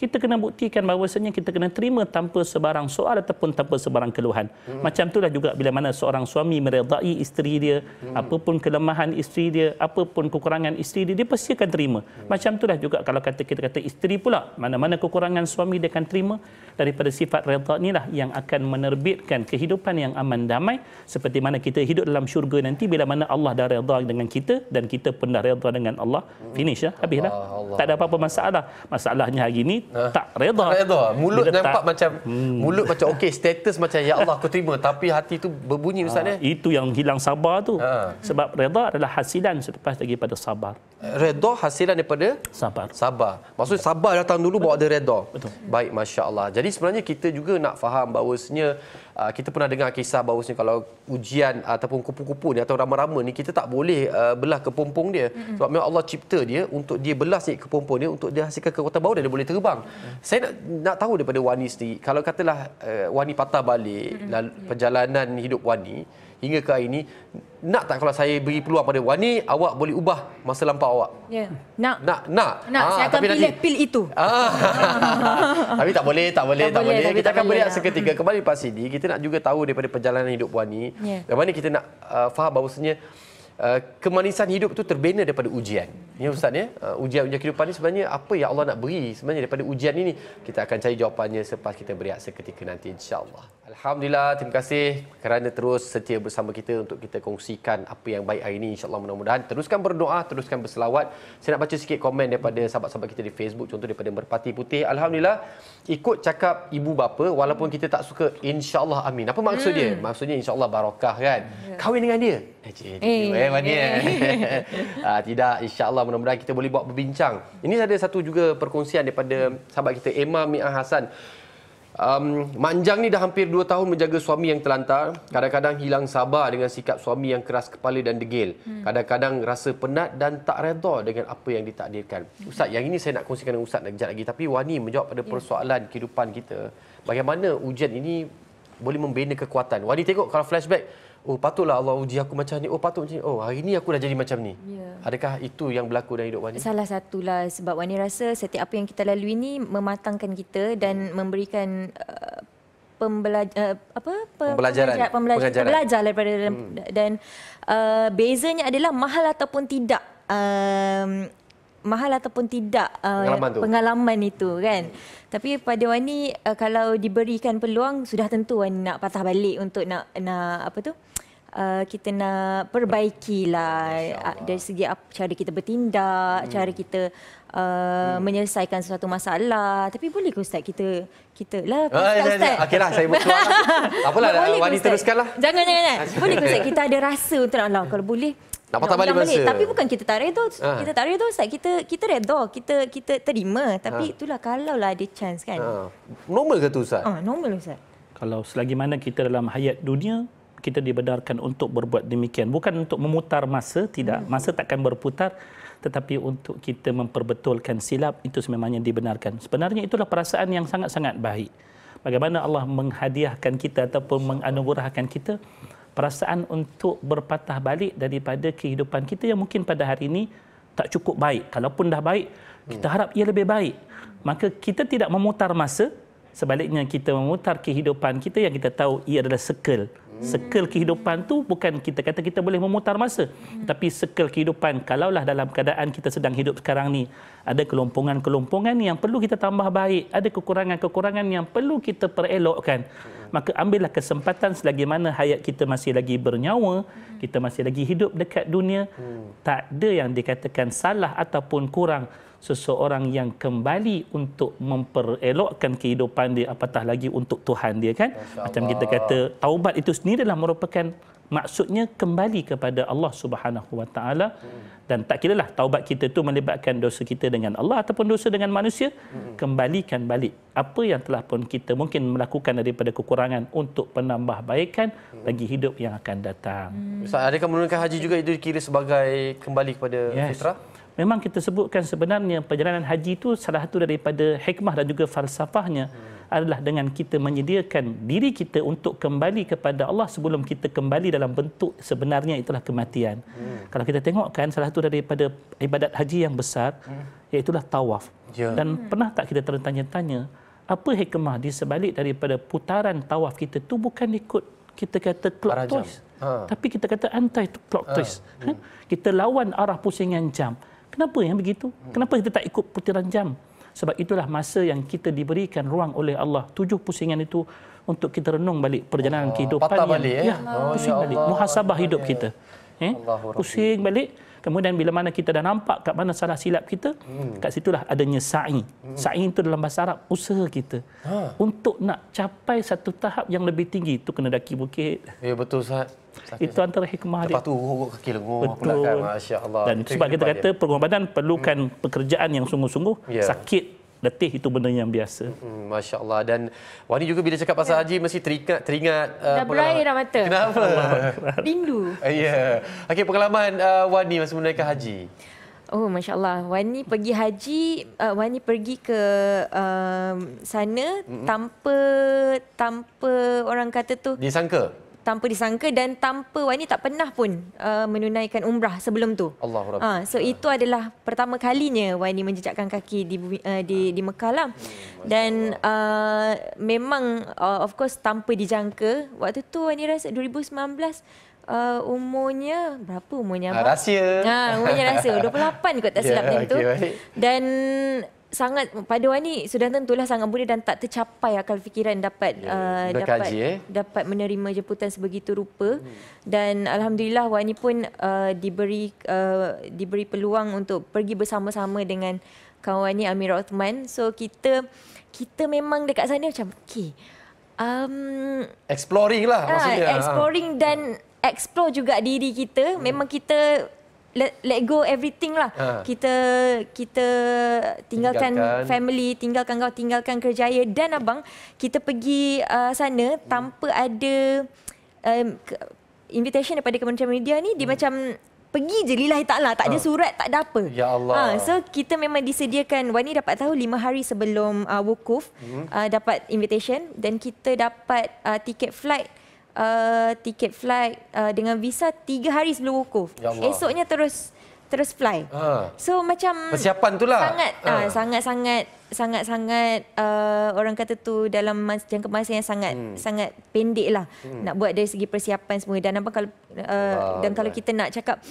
kita kena buktikan bahawasanya kita kena terima tanpa sebarang soal ataupun tanpa sebarang keluhan. Hmm. Macam itulah juga bila mana seorang suami meredai isteri dia, hmm. apapun kelemahan isteri dia, apapun kekurangan isteri dia, dia pasti akan terima. Hmm. Macam itulah juga kalau kata kita kata isteri pula, mana-mana kekurangan suami dia akan terima daripada sifat redha inilah yang akan menerbitkan kehidupan yang aman damai seperti mana kita hidup dalam syurga nanti bila mana Allah dah redha dengan kita dan kita pun dah redha dengan Allah hmm. finish ya habislah tak ada apa-apa masalah masalahnya hari ini ha? tak reda. Tak reda. Mulut Bila nampak tak, macam hmm. mulut macam okey, status macam ya Allah aku terima tapi hati tu berbunyi ustaz ha, Itu yang hilang sabar tu. Ha. Sebab reda adalah hasilan selepas lagi pada sabar. Reda hasilan daripada sabar. Sabar. Maksudnya sabar datang dulu Betul. bawa ada reda. Betul. Baik masya-Allah. Jadi sebenarnya kita juga nak faham bahawasanya Ah, kita pernah dengar kisah bahawasanya kalau ujian ataupun kupu-kupu ni atau rama-rama ni kita tak boleh uh, belah kepompong dia mm sebab memang Allah cipta dia untuk dia belah sikit kepompong dia untuk dia hasilkan kekuatan baru dan dia boleh terbang. Saya nak nak tahu daripada Wani sendiri kalau katalah uh, Wani patah balik mm perjalanan hidup Wani hingga ke hari ini nak tak kalau saya beri peluang pada Wani awak boleh ubah masa lampau awak ya yeah. nak nak nak, nak. Ah, saya akan pilih nanti. pil itu ah. tapi tak boleh tak boleh tak, tak boleh kita akan boleh seketika hmm. kembali pasti ini kita nak juga tahu daripada perjalanan hidup Wani yeah. bagaimana kita nak uh, faham bahawasanya Eh, kemanisan hidup tu terbina daripada ujian. Ya ustaz ya. Uh, eh, ujian-ujian kehidupan ni sebenarnya apa yang Allah nak beri sebenarnya daripada ujian ini kita akan cari jawapannya selepas kita beriak seketika nanti insya-Allah. Alhamdulillah terima kasih kerana terus setia bersama kita untuk kita kongsikan apa yang baik hari ini insya-Allah mudah-mudahan teruskan berdoa teruskan berselawat. Saya nak baca sikit komen daripada sahabat-sahabat kita di Facebook contoh daripada Merpati Putih. Alhamdulillah ikut cakap ibu bapa walaupun kita tak suka insya-Allah amin. Apa maksud hmm. dia? Maksudnya insya-Allah barakah kan. Yeah. Kahwin dengan dia. Eh, eh. eh Mania. ah, tidak, insyaAllah mudah-mudahan kita boleh buat berbincang. Ini ada satu juga perkongsian daripada sahabat kita, Emma Mia Hasan. Um, Manjang ni dah hampir 2 tahun menjaga suami yang terlantar. Kadang-kadang hilang sabar dengan sikap suami yang keras kepala dan degil. Hmm. Kadang-kadang rasa penat dan tak redha dengan apa yang ditakdirkan. Ustaz, yang ini saya nak kongsikan dengan Ustaz sekejap lagi. Tapi Wani menjawab pada ya. persoalan kehidupan kita. Bagaimana ujian ini boleh membina kekuatan. Wani tengok kalau flashback, oh patutlah Allah uji aku macam ni oh patut macam ni oh hari ni aku dah jadi macam ni yeah. adakah itu yang berlaku dalam hidup Wani salah satulah sebab Wani rasa setiap apa yang kita lalui ni mematangkan kita dan hmm. memberikan uh, uh pembelajar apa pembelajaran pembelajaran belajar daripada hmm. dan uh, bezanya adalah mahal ataupun tidak um, mahal ataupun tidak uh, pengalaman, tu. pengalaman itu kan hmm. tapi pada Wani uh, kalau diberikan peluang sudah tentu Wani nak patah balik untuk nak nak apa tu uh, Uh, kita nak perbaiki lah dari segi cara kita bertindak, hmm. cara kita Uh, hmm. menyelesaikan sesuatu masalah tapi boleh ke ustaz kita kita lah ah, ustaz ah, okeylah saya buat apalah dah wani teruskanlah jangan jangan, jangan. boleh ke ustaz kita ada rasa untuk Allah kalau boleh tak patah balik masa. Tapi bukan kita tak redha. Ah. Ha. Kita tak redha Ustaz. Kita kita redha. Kita kita terima. Tapi ha. itulah kalau lah ada chance kan. Ha. Normal ke tu Ustaz? Ah, ha, normal Ustaz. Kalau selagi mana kita dalam hayat dunia, kita dibenarkan untuk berbuat demikian. Bukan untuk memutar masa, tidak. Hmm. Masa takkan berputar tetapi untuk kita memperbetulkan silap itu sememangnya dibenarkan. Sebenarnya itulah perasaan yang sangat-sangat baik. Bagaimana Allah menghadiahkan kita ataupun menganugerahkan kita perasaan untuk berpatah balik daripada kehidupan kita yang mungkin pada hari ini tak cukup baik. Kalaupun dah baik, kita hmm. harap ia lebih baik. Maka kita tidak memutar masa, sebaliknya kita memutar kehidupan kita yang kita tahu ia adalah sekel. Sekel kehidupan tu bukan kita kata kita boleh memutar masa. Hmm. Tapi sekel kehidupan, kalaulah dalam keadaan kita sedang hidup sekarang ni, ada kelompongan-kelompongan yang perlu kita tambah baik, ada kekurangan-kekurangan yang perlu kita perelokkan. Hmm. Maka ambillah kesempatan selagi mana hayat kita masih lagi bernyawa, hmm. kita masih lagi hidup dekat dunia, hmm. tak ada yang dikatakan salah ataupun kurang seseorang yang kembali untuk memperelokkan kehidupan dia apatah lagi untuk Tuhan dia kan macam kita kata taubat itu sendiri adalah merupakan maksudnya kembali kepada Allah Subhanahu Wa Taala hmm. dan tak kira lah taubat kita tu melibatkan dosa kita dengan Allah ataupun dosa dengan manusia hmm. kembalikan balik apa yang telah pun kita mungkin melakukan daripada kekurangan untuk penambah baikan hmm. bagi hidup yang akan datang. Ustaz, adakah menunaikan haji juga itu dikira sebagai kembali kepada yes. fitrah? memang kita sebutkan sebenarnya perjalanan haji itu salah satu daripada hikmah dan juga falsafahnya hmm. adalah dengan kita menyediakan diri kita untuk kembali kepada Allah sebelum kita kembali dalam bentuk sebenarnya itulah kematian. Hmm. Kalau kita tengokkan salah satu daripada ibadat haji yang besar hmm. iaitulah tawaf. Yeah. Dan hmm. pernah tak kita tertanya-tanya apa hikmah di sebalik daripada putaran tawaf kita tu bukan ikut kita kata clock twist. Ha. Tapi kita kata anti clock ha. twist. Ha. Hmm. Kita lawan arah pusingan jam. Hmm. Kenapa yang begitu? Kenapa kita tak ikut putiran jam? Sebab itulah masa yang kita diberikan ruang oleh Allah. Tujuh pusingan itu untuk kita renung balik perjalanan Allah. Oh, kehidupan. Patah balik. Yang, eh? ya, oh, ya pusing ya balik. Muhasabah hidup kita. Eh? Pusing balik. Kemudian bila mana kita dah nampak kat mana salah silap kita, hmm. kat situlah adanya sa'i. Hmm. Sa'i itu dalam bahasa Arab usaha kita. Ha. Untuk nak capai satu tahap yang lebih tinggi. Itu kena daki bukit. Ya betul Ustaz. Sakit. Itu antara hikmah dia. Lepas tu urut kaki lenguh pula kan. Masya Allah. Dan sebab kita kata dia. pengorbanan perlukan hmm. pekerjaan yang sungguh-sungguh. Yeah. Sakit letih itu benda yang biasa. Hmm, Masya Allah. Dan Wani juga bila cakap pasal ya. haji mesti teringat. teringat uh, dah uh, berair dah mata. Kenapa? Rindu. Uh, ya. Yeah. Okey pengalaman uh, Wani masa menaikkan haji. Oh Masya Allah. Wani pergi haji. Uh, Wani pergi ke uh, sana hmm. tanpa, tanpa orang kata tu. Disangka? tanpa disangka dan tanpa wani tak pernah pun uh, menunaikan umrah sebelum tu. Allah ha, ah, so ha. itu adalah pertama kalinya wani menjejakkan kaki di uh, di ha. di Mekah lah. Hmm, dan uh, memang uh, of course tanpa dijangka waktu tu wani rasa 2019 Uh, umurnya berapa umurnya? Ha, rahsia. Ha, umurnya rahsia. 28 kot tak ya, silap yeah, tentu. Okay, dan sangat pada orang ni sudah tentulah sangat mudah dan tak tercapai akal fikiran dapat yeah, ya, ya. uh, dapat kaji, eh? dapat menerima jemputan sebegitu rupa hmm. dan alhamdulillah orang ni pun uh, diberi uh, diberi peluang untuk pergi bersama-sama dengan kawan ni Amir Rahman so kita kita memang dekat sana macam okey um exploring lah ah, maksudnya exploring ha, ha. dan explore juga diri kita hmm. memang kita let, let go everything lah. Ha. Kita kita tinggalkan, tinggalkan family, tinggalkan kau, tinggalkan kerjaya dan abang, kita pergi uh, sana hmm. tanpa ada um, ke, invitation daripada Kementerian Media ni, hmm. dia macam pergi je lillahi ta'ala, tak ha. ada surat, tak ada apa. Ya Allah. Ha. So kita memang disediakan, Wani dapat tahu lima hari sebelum uh, wukuf, hmm. uh, dapat invitation dan kita dapat uh, tiket flight uh, tiket flight uh, dengan visa tiga hari sebelum wukuf. Ya Esoknya terus terus fly. Ha. So macam persiapan tu lah. Sangat, ha. uh, sangat, sangat, sangat, sangat uh, orang kata tu dalam masa, jangka masa yang sangat, hmm. sangat pendek lah hmm. nak buat dari segi persiapan semua. Dan apa kalau uh, dan kalau kita nak cakap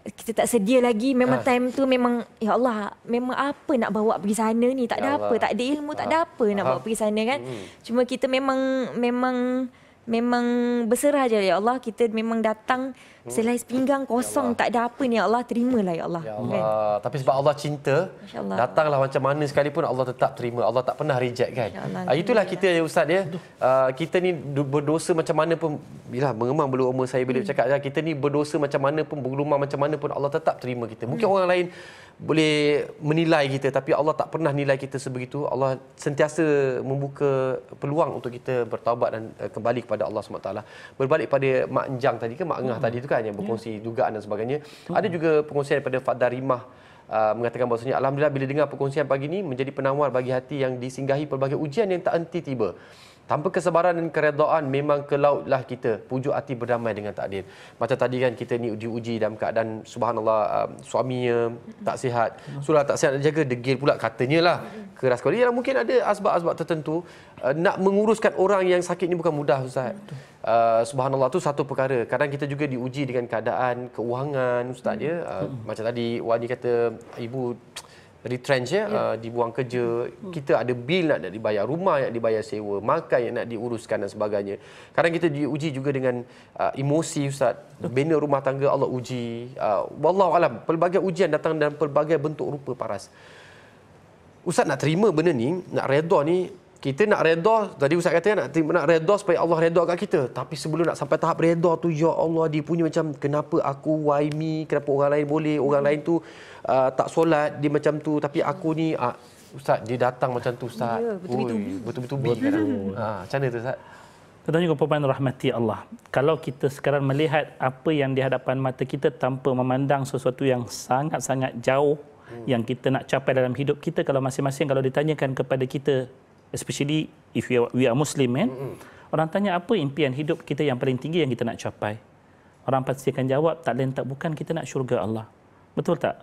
kita tak sedia lagi memang ha. time tu memang ya Allah memang apa nak bawa pergi sana ni tak ada ya apa tak ada ilmu tak ha. ada apa ha. nak bawa pergi sana kan hmm. cuma kita memang memang memang berserah je ya Allah kita memang datang hmm. selai pinggang ya kosong ya tak ada apa ni ya Allah terimalah ya Allah, ya kan? Allah. Kan? tapi sebab Allah cinta Allah. datanglah macam mana sekalipun Allah tetap terima Allah tak pernah reject kan Allah. Ah, itulah kita ya ustaz ya kita ni berdosa macam mana pun bila mengemam belum umur saya bila hmm. cakap kita ni berdosa macam mana pun bergelumang macam mana pun Allah tetap terima kita mungkin hmm. orang lain boleh menilai kita tapi Allah tak pernah nilai kita sebegitu Allah sentiasa membuka peluang untuk kita bertaubat dan uh, kembali kepada Allah SWT berbalik pada Mak Njang tadi ke Mak Ngah hmm. tadi tu kan yang ya. berkongsi yeah. dugaan dan sebagainya hmm. ada juga pengongsian daripada Fadda Rimah Uh, mengatakan bahasanya Alhamdulillah bila dengar perkongsian pagi ini menjadi penawar bagi hati yang disinggahi pelbagai ujian yang tak henti tiba Tanpa kesabaran dan keredaan memang ke lautlah kita pujuk hati berdamai dengan takdir. Macam tadi kan kita ni diuji dalam keadaan subhanallah um, suaminya tak sihat. Surah tak sihat jaga degil pula katanya lah. Keras kali. Ya, mungkin ada asbab-asbab tertentu. Uh, nak menguruskan orang yang sakit ni bukan mudah Ustaz. Uh, subhanallah tu satu perkara. Kadang kita juga diuji dengan keadaan keuangan Ustaz ya. Uh, macam tadi Wani kata ibu retrench ya, eh, ya. Uh, dibuang kerja hmm. kita ada bil nak nak dibayar rumah yang dibayar sewa makan yang nak diuruskan dan sebagainya kadang kita diuji juga dengan uh, emosi ustaz bina rumah tangga Allah uji uh, wallahu alam pelbagai ujian datang dalam pelbagai bentuk rupa paras ustaz nak terima benda ni nak redha ni kita nak redha tadi ustaz kata nak nak redha supaya Allah redha kat kita tapi sebelum nak sampai tahap redha tu ya Allah dia punya macam kenapa aku why me kenapa orang lain boleh orang lain tu uh, tak solat dia macam tu tapi aku ni uh, ustaz dia datang macam tu ustaz betul-betul betul-betul ha macam mana tu ustaz Tuan-tuan juga perempuan rahmati Allah. Kalau kita sekarang melihat apa yang di hadapan mata kita tanpa memandang sesuatu yang sangat-sangat jauh hmm. yang kita nak capai dalam hidup kita kalau masing-masing kalau ditanyakan kepada kita especially if we are, we are Muslim kan. Mm-hmm. Orang tanya apa impian hidup kita yang paling tinggi yang kita nak capai. Orang pasti akan jawab tak lain tak bukan kita nak syurga Allah. Betul tak?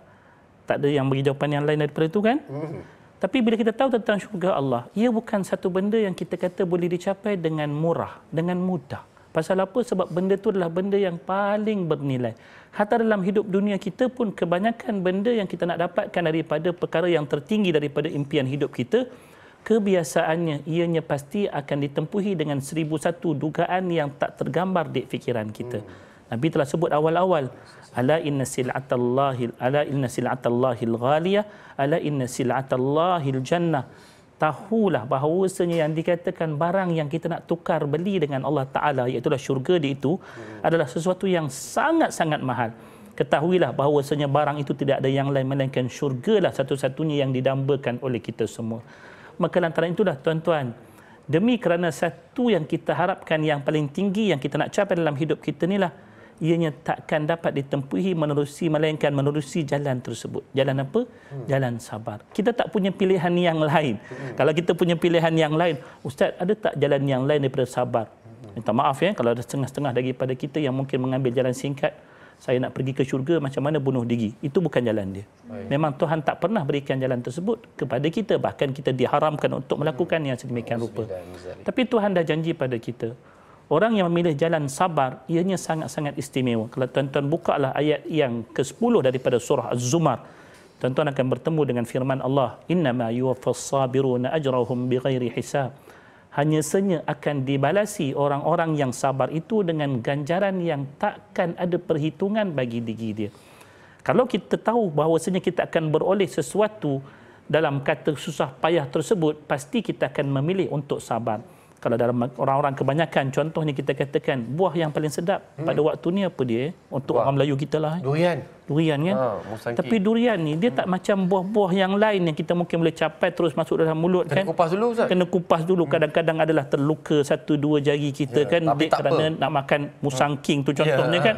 Tak ada yang bagi jawapan yang lain daripada itu kan? Mm-hmm. Tapi bila kita tahu tentang syurga Allah, ia bukan satu benda yang kita kata boleh dicapai dengan murah, dengan mudah. Pasal apa? Sebab benda itu adalah benda yang paling bernilai. Hatta dalam hidup dunia kita pun kebanyakan benda yang kita nak dapatkan daripada perkara yang tertinggi daripada impian hidup kita, kebiasaannya ianya pasti akan ditempuhi dengan seribu satu dugaan yang tak tergambar di fikiran kita. Hmm. Nabi telah sebut awal-awal, ala inna sil'atallahi ala inna sil'atallahi al-ghaliyah ala inna sil'atallahi al-jannah. Tahulah bahawasanya yang dikatakan barang yang kita nak tukar beli dengan Allah Taala iaitu syurga di itu hmm. adalah sesuatu yang sangat-sangat mahal. Ketahuilah bahawasanya barang itu tidak ada yang lain melainkan syurgalah satu-satunya yang didambakan oleh kita semua maka lantaran itulah tuan-tuan demi kerana satu yang kita harapkan yang paling tinggi yang kita nak capai dalam hidup kita ni inilah ianya takkan dapat ditempuhi menerusi melainkan menerusi jalan tersebut. Jalan apa? Hmm. Jalan sabar. Kita tak punya pilihan yang lain. Hmm. Kalau kita punya pilihan yang lain, ustaz ada tak jalan yang lain daripada sabar? Hmm. Minta maaf ya kalau ada setengah-setengah daripada kita yang mungkin mengambil jalan singkat, saya nak pergi ke syurga macam mana bunuh diri itu bukan jalan dia memang Tuhan tak pernah berikan jalan tersebut kepada kita bahkan kita diharamkan untuk hmm. melakukan yang sedemikian rupa tapi Tuhan dah janji pada kita orang yang memilih jalan sabar ianya sangat-sangat istimewa kalau tuan-tuan bukalah ayat yang ke-10 daripada surah az-zumar tuan-tuan akan bertemu dengan firman Allah Inna ma yuwaffas sabiruna ajrahum bighairi hisab hanya senya akan dibalasi orang-orang yang sabar itu dengan ganjaran yang takkan ada perhitungan bagi diri dia. Kalau kita tahu bahawa senya kita akan beroleh sesuatu dalam kata susah payah tersebut, pasti kita akan memilih untuk sabar kalau dalam orang-orang kebanyakan contohnya kita katakan buah yang paling sedap hmm. pada waktu ni apa dia untuk buah. orang Melayu kita lah eh. durian durian kan ha, tapi durian ni dia hmm. tak macam buah-buah yang lain yang kita mungkin boleh capai terus masuk dalam mulut kena kan kena kupas dulu ustaz kena kupas dulu hmm. kadang-kadang adalah terluka satu dua jari kita ya, kan tapi tak kerana apa. nak makan hmm. musang king tu ya. contohnya ya. kan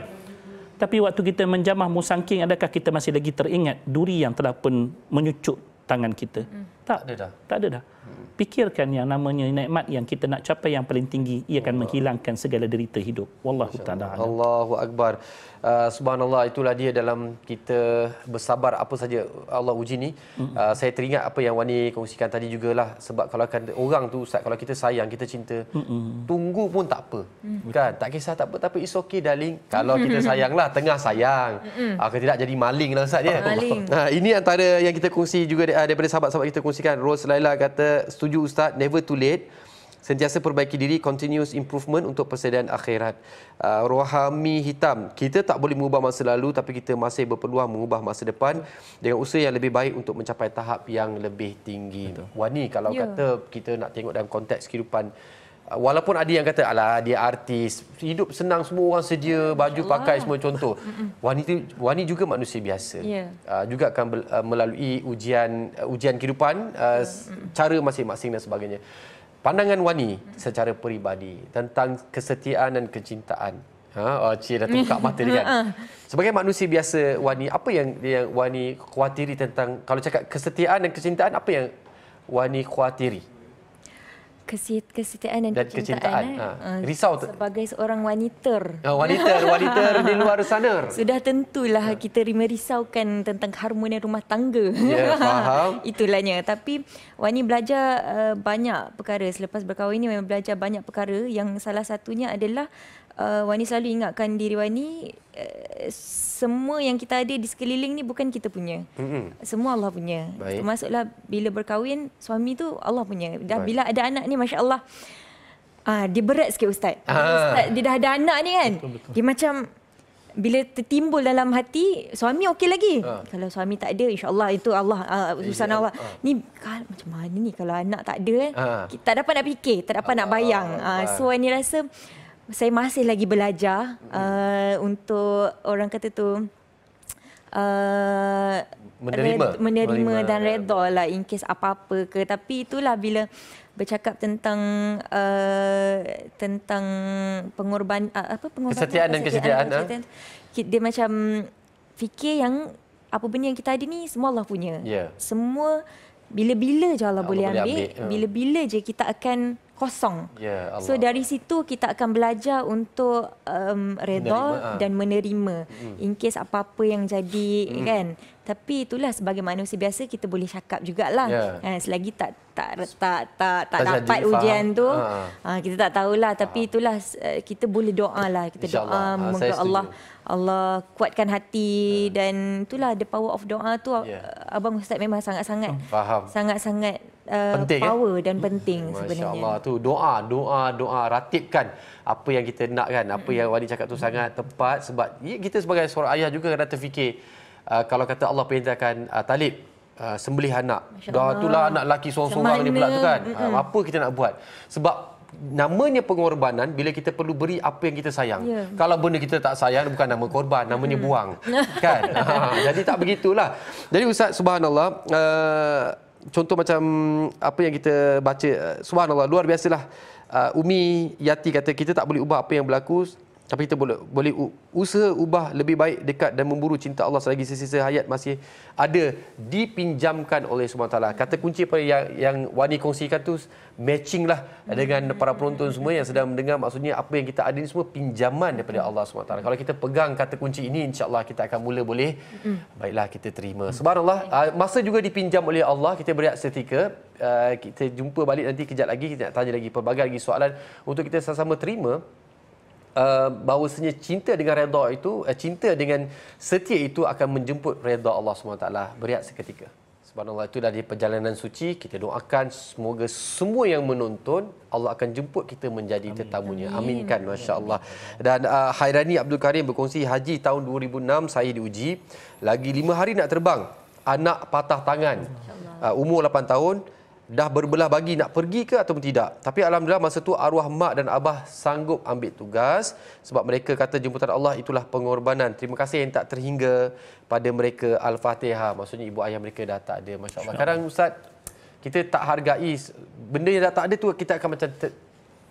tapi waktu kita menjamah musang king adakah kita masih lagi teringat duri yang telah pun menyucuk tangan kita hmm. Tak ada dah. Tak ada dah. Hmm. Pikirkan yang namanya nikmat yang kita nak capai yang paling tinggi ia akan Allah. menghilangkan segala derita hidup. Wallahu taala. Allahu akbar. Uh, subhanallah itulah dia dalam kita bersabar apa saja Allah uji ni. Hmm. Uh, saya teringat apa yang Wani kongsikan tadi jugalah sebab kalau kan orang tu Ustaz kalau kita sayang, kita cinta, hmm. tunggu pun tak apa. Hmm. Kan? Tak kisah tak apa tapi it's okay darling. Kalau kita hmm. sayanglah tengah sayang. Hmm. Uh, ah, kalau tidak jadi maling lah Ustaz ya. Maling. ini antara yang kita kongsi juga uh, daripada sahabat-sahabat kita kongsi kongsikan Rose Laila kata setuju ustaz never too late sentiasa perbaiki diri continuous improvement untuk persediaan akhirat uh, rohami hitam kita tak boleh mengubah masa lalu tapi kita masih berpeluang mengubah masa depan dengan usaha yang lebih baik untuk mencapai tahap yang lebih tinggi Betul. wani kalau yeah. kata kita nak tengok dalam konteks kehidupan Walaupun ada yang kata alah dia artis, hidup senang semua orang sedia baju Allah. pakai semua contoh. Wanita wanita juga manusia biasa. Yeah. Ya. Uh, juga akan ber, uh, ah, melalui ujian uh, ujian kehidupan uh, yeah. cara masing-masing dan sebagainya. Pandangan Wani secara peribadi tentang kesetiaan dan kecintaan. Ha, oh, Cik dah tukar mata dia kan. Ah. Sebagai manusia biasa Wani, apa yang yang Wani khuatiri tentang kalau cakap kesetiaan dan kecintaan apa yang Wani khuatiri? kesihat kesetiaan dan, dan kecintaan. kecintaan. Eh. Ha. Ah, Risau sebagai seorang wanita. Oh, wanita, wanita di luar sana. Sudah tentulah ha. kita merisaukan tentang harmoni rumah tangga. Ya, faham. Itulahnya. Tapi Wani belajar eh, banyak perkara selepas berkahwin ini memang belajar banyak perkara yang salah satunya adalah uh, Wani selalu ingatkan diri Wani uh, semua yang kita ada di sekeliling ni bukan kita punya. Mm-hmm. Semua Allah punya. Baik. Termasuklah bila berkahwin suami tu Allah punya. Dah Baik. bila ada anak ni masya-Allah. Uh, dia berat sikit ustaz. Ah. Ustaz dia dah ada anak ni kan. Betul, betul. Dia macam bila tertimbul dalam hati suami okey lagi. Ha. Kalau suami tak ada insya-Allah itu Allah ah, urusan Allah. Ha. Ni kal, macam mana ni kalau anak tak ada eh? Ha. Tak dapat nak fikir, tak dapat ha. nak bayang. Ha. Ha. So ini rasa saya masih lagi belajar mm-hmm. uh, untuk orang kata tu uh, menerima. Red, menerima menerima dan ya, redha lah in case apa-apa ke tapi itulah bila bercakap tentang uh, tentang pengorban uh, apa pengorbanan kesetiaan dan kesetiaan, ah. kesetiaan, kesetiaan, kesetiaan dia macam fikir yang apa benda yang kita ada ni semua Allah punya yeah. semua bila-bila je Allah, Allah boleh, ambil, ha. bila-bila je kita akan kosong. Yeah, ya, so dari situ kita akan belajar untuk um, redha ah. dan menerima. Mm. In case apa-apa yang jadi mm. kan tapi itulah sebagai manusia biasa kita boleh cakap jugalah yeah. Ya. ha, selagi tak tak tak tak, tak, tak dapat ujian faham. tu ha. Ha, kita tak tahulah tapi ha. itulah eh, kita boleh doa lah. kita InsyaAllah. doa ha, Allah Allah kuatkan hati ha. dan itulah the power of doa tu yeah. Ya. abang ustaz memang sangat-sangat faham sangat-sangat Uh, power kan? dan penting Masya sebenarnya. Masya-Allah tu doa doa doa ratibkan apa yang kita nak kan apa yang hmm. wali cakap tu sangat tepat sebab kita sebagai seorang ayah juga kena terfikir Ah, kalau kata Allah perintahkan uh, talib uh, sembelih anak dah itulah anak lelaki seorang-seorang ni pula tu kan uh, apa kita nak buat sebab namanya pengorbanan bila kita perlu beri apa yang kita sayang. Yeah. Kalau benda kita tak sayang bukan nama korban, namanya mm. buang. kan? Jadi tak begitulah. Jadi Ustaz subhanallah uh, contoh macam apa yang kita baca uh, subhanallah luar biasalah. Uh, Umi Yati kata kita tak boleh ubah apa yang berlaku tapi kita boleh, boleh usaha ubah lebih baik dekat dan memburu cinta Allah selagi sisa-sisa hayat masih ada dipinjamkan oleh SWT. Kata kunci apa yang, yang Wani kongsikan tu matching lah dengan para penonton semua yang sedang mendengar. Maksudnya apa yang kita ada ni semua pinjaman daripada Allah SWT. Kalau kita pegang kata kunci ini insyaAllah kita akan mula boleh. Hmm. Baiklah kita terima. Subhanallah ah, masa juga dipinjam oleh Allah kita berehat setika. Ah, kita jumpa balik nanti kejap lagi kita nak tanya lagi pelbagai lagi soalan untuk kita sama-sama terima Uh, bahawasanya cinta dengan redha itu uh, cinta dengan setia itu akan menjemput redha Allah SWT beriat seketika Subhanallah itu dari perjalanan suci kita doakan semoga semua yang menonton Allah akan jemput kita menjadi Amin. tetamunya. Aminkan masya-Allah. Dan uh, Hairani Abdul Karim berkongsi haji tahun 2006 saya diuji lagi lima hari nak terbang anak patah tangan. Uh, umur 8 tahun dah berbelah bagi nak pergi ke atau tidak. Tapi alhamdulillah masa tu arwah mak dan abah sanggup ambil tugas sebab mereka kata jemputan Allah itulah pengorbanan. Terima kasih yang tak terhingga pada mereka Al-Fatihah. Maksudnya ibu ayah mereka dah tak ada. Masya-Allah. Sekarang ustaz kita tak hargai benda yang dah tak ada tu kita akan macam ter-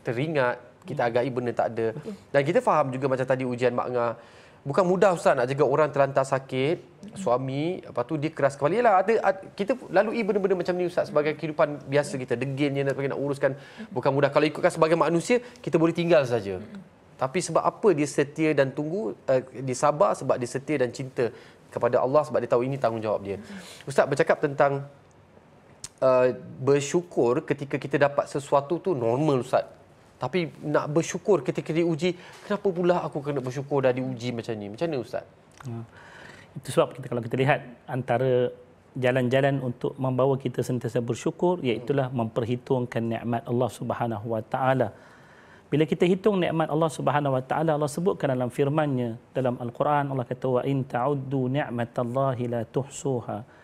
teringat kita agai benda tak ada. Dan kita faham juga macam tadi ujian makna bukan mudah ustaz nak jaga orang terlantar sakit suami apa tu dia keras kepala lah ada, ada kita lalui benda-benda macam ni ustaz sebagai kehidupan biasa kita degilnya nak nak uruskan bukan mudah kalau ikutkan sebagai manusia kita boleh tinggal saja tapi sebab apa dia setia dan tunggu uh, dia sabar sebab dia setia dan cinta kepada Allah sebab dia tahu ini tanggungjawab dia ustaz bercakap tentang uh, bersyukur ketika kita dapat sesuatu tu normal ustaz tapi nak bersyukur ketika diuji kenapa pula aku kena bersyukur dah diuji macam ni macam ni ustaz hmm. itu sebab kita kalau kita lihat antara jalan-jalan untuk membawa kita sentiasa bersyukur iaitu hmm. memperhitungkan nikmat Allah Subhanahu wa taala bila kita hitung nikmat Allah Subhanahu wa taala Allah sebutkan dalam firman-Nya dalam al-Quran Allah kata wa in ta'uddu ni'matallahi la tuhsuha hmm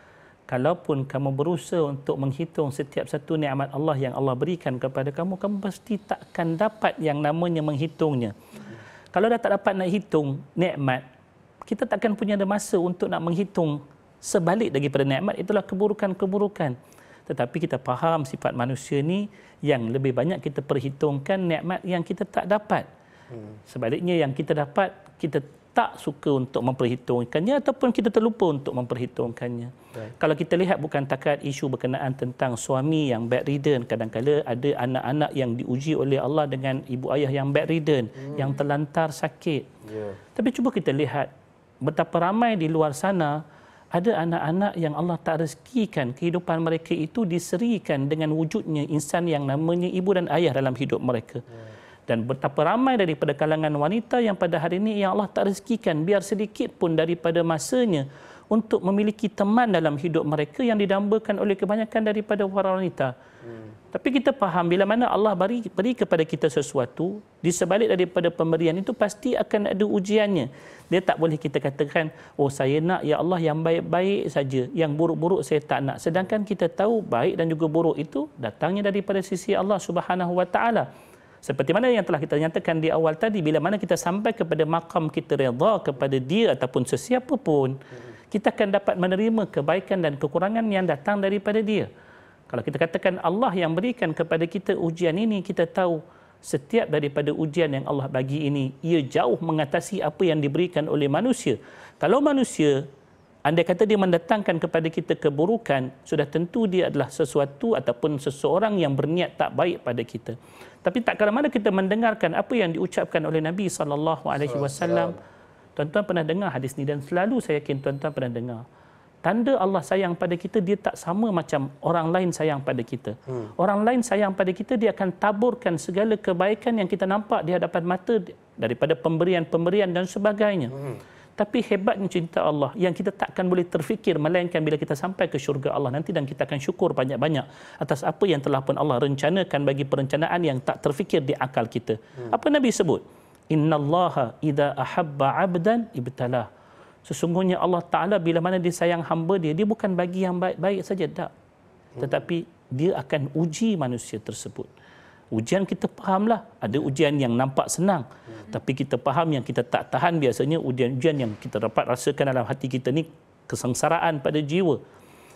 kalaupun kamu berusaha untuk menghitung setiap satu nikmat Allah yang Allah berikan kepada kamu, kamu pasti takkan dapat yang namanya menghitungnya. Kalau dah tak dapat nak hitung nikmat, kita takkan punya ada masa untuk nak menghitung sebalik daripada nikmat itulah keburukan-keburukan. Tetapi kita faham sifat manusia ni yang lebih banyak kita perhitungkan nikmat yang kita tak dapat. Hmm. Sebaliknya yang kita dapat kita tak suka untuk memperhitungkannya ataupun kita terlupa untuk memperhitungkannya. Right. Kalau kita lihat bukan takat isu berkenaan tentang suami yang bedridden, kadang-kadang ada anak-anak yang diuji oleh Allah dengan ibu ayah yang bedridden, hmm. yang terlantar sakit. Yeah. Tapi cuba kita lihat betapa ramai di luar sana ada anak-anak yang Allah tak rezekikan kehidupan mereka itu diserikan dengan wujudnya insan yang namanya ibu dan ayah dalam hidup mereka. Yeah dan betapa ramai daripada kalangan wanita yang pada hari ini yang Allah tak rezekikan biar sedikit pun daripada masanya untuk memiliki teman dalam hidup mereka yang didambakan oleh kebanyakan daripada para wanita. Hmm. Tapi kita faham bila mana Allah beri, beri kepada kita sesuatu, di sebalik daripada pemberian itu pasti akan ada ujiannya. Dia tak boleh kita katakan, oh saya nak ya Allah yang baik-baik saja, yang buruk-buruk saya tak nak. Sedangkan kita tahu baik dan juga buruk itu datangnya daripada sisi Allah Subhanahu seperti mana yang telah kita nyatakan di awal tadi, bila mana kita sampai kepada makam kita redha kepada dia ataupun sesiapa pun, kita akan dapat menerima kebaikan dan kekurangan yang datang daripada dia. Kalau kita katakan Allah yang berikan kepada kita ujian ini, kita tahu setiap daripada ujian yang Allah bagi ini, ia jauh mengatasi apa yang diberikan oleh manusia. Kalau manusia, anda kata dia mendatangkan kepada kita keburukan, sudah tentu dia adalah sesuatu ataupun seseorang yang berniat tak baik pada kita tapi tak kala mana kita mendengarkan apa yang diucapkan oleh Nabi sallallahu alaihi wasallam. Tuan-tuan pernah dengar hadis ni dan selalu saya yakin tuan-tuan pernah dengar. Tanda Allah sayang pada kita dia tak sama macam orang lain sayang pada kita. Hmm. Orang lain sayang pada kita dia akan taburkan segala kebaikan yang kita nampak di hadapan mata daripada pemberian-pemberian dan sebagainya. Hmm. Tapi hebatnya cinta Allah yang kita takkan boleh terfikir melainkan bila kita sampai ke syurga Allah nanti dan kita akan syukur banyak-banyak atas apa yang telah pun Allah rencanakan bagi perencanaan yang tak terfikir di akal kita. Hmm. Apa Nabi sebut? Inna Allah ida ahabba 'abdan ibtala. Sesungguhnya Allah Taala bila mana dia sayang hamba dia, dia bukan bagi yang baik-baik saja tak. Hmm. Tetapi dia akan uji manusia tersebut. Ujian kita fahamlah. Ada ujian yang nampak senang. Hmm. Tapi kita faham yang kita tak tahan biasanya ujian-ujian yang kita dapat rasakan dalam hati kita ni kesengsaraan pada jiwa.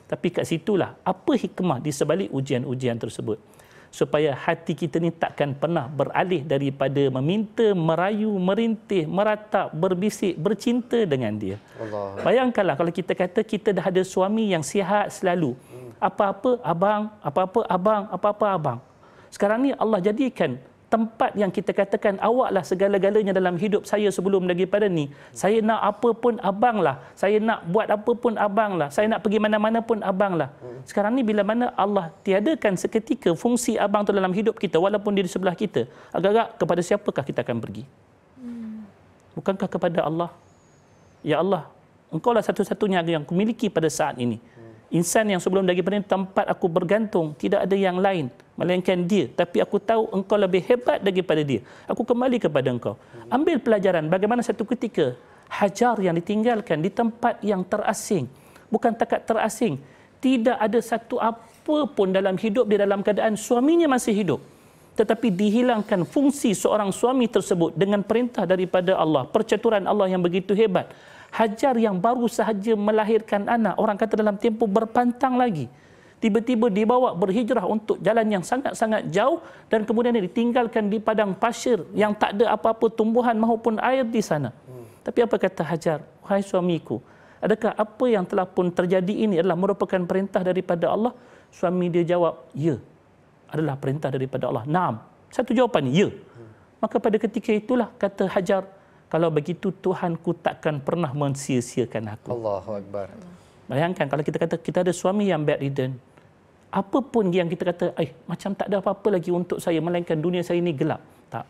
Tapi kat situlah apa hikmah di sebalik ujian-ujian tersebut. Supaya hati kita ni takkan pernah beralih daripada meminta, merayu, merintih, meratap, berbisik, bercinta dengan dia. Allah. Bayangkanlah kalau kita kata kita dah ada suami yang sihat selalu. Hmm. Apa-apa abang, apa-apa abang, apa-apa abang. Sekarang ni Allah jadikan tempat yang kita katakan awaklah segala-galanya dalam hidup saya sebelum lagi pada ni. Saya nak apa pun abanglah. Saya nak buat apa pun abanglah. Saya nak pergi mana-mana pun abanglah. Sekarang ni bila mana Allah tiadakan seketika fungsi abang tu dalam hidup kita walaupun dia di sebelah kita. Agak-agak kepada siapakah kita akan pergi? Bukankah kepada Allah? Ya Allah, engkau lah satu-satunya yang aku miliki pada saat ini insan yang sebelum lagi pernah tempat aku bergantung tidak ada yang lain melainkan dia tapi aku tahu engkau lebih hebat daripada dia aku kembali kepada engkau ambil pelajaran bagaimana satu ketika hajar yang ditinggalkan di tempat yang terasing bukan tekat terasing tidak ada satu apa pun dalam hidup di dalam keadaan suaminya masih hidup tetapi dihilangkan fungsi seorang suami tersebut dengan perintah daripada Allah percaturan Allah yang begitu hebat Hajar yang baru sahaja melahirkan anak, orang kata dalam tempoh berpantang lagi. Tiba-tiba dibawa berhijrah untuk jalan yang sangat-sangat jauh dan kemudian ditinggalkan di padang pasir yang tak ada apa-apa tumbuhan maupun air di sana. Hmm. Tapi apa kata Hajar? Hai suamiku, adakah apa yang telah pun terjadi ini adalah merupakan perintah daripada Allah? Suami dia jawab, ya. Adalah perintah daripada Allah. Naam. Satu jawapan, ya. Maka pada ketika itulah kata Hajar, kalau begitu Tuhan ku takkan pernah mensia aku. Allahu Akbar. Bayangkan kalau kita kata kita ada suami yang bedridden, apa pun yang kita kata, eh macam tak ada apa-apa lagi untuk saya melainkan dunia saya ini gelap. Tak.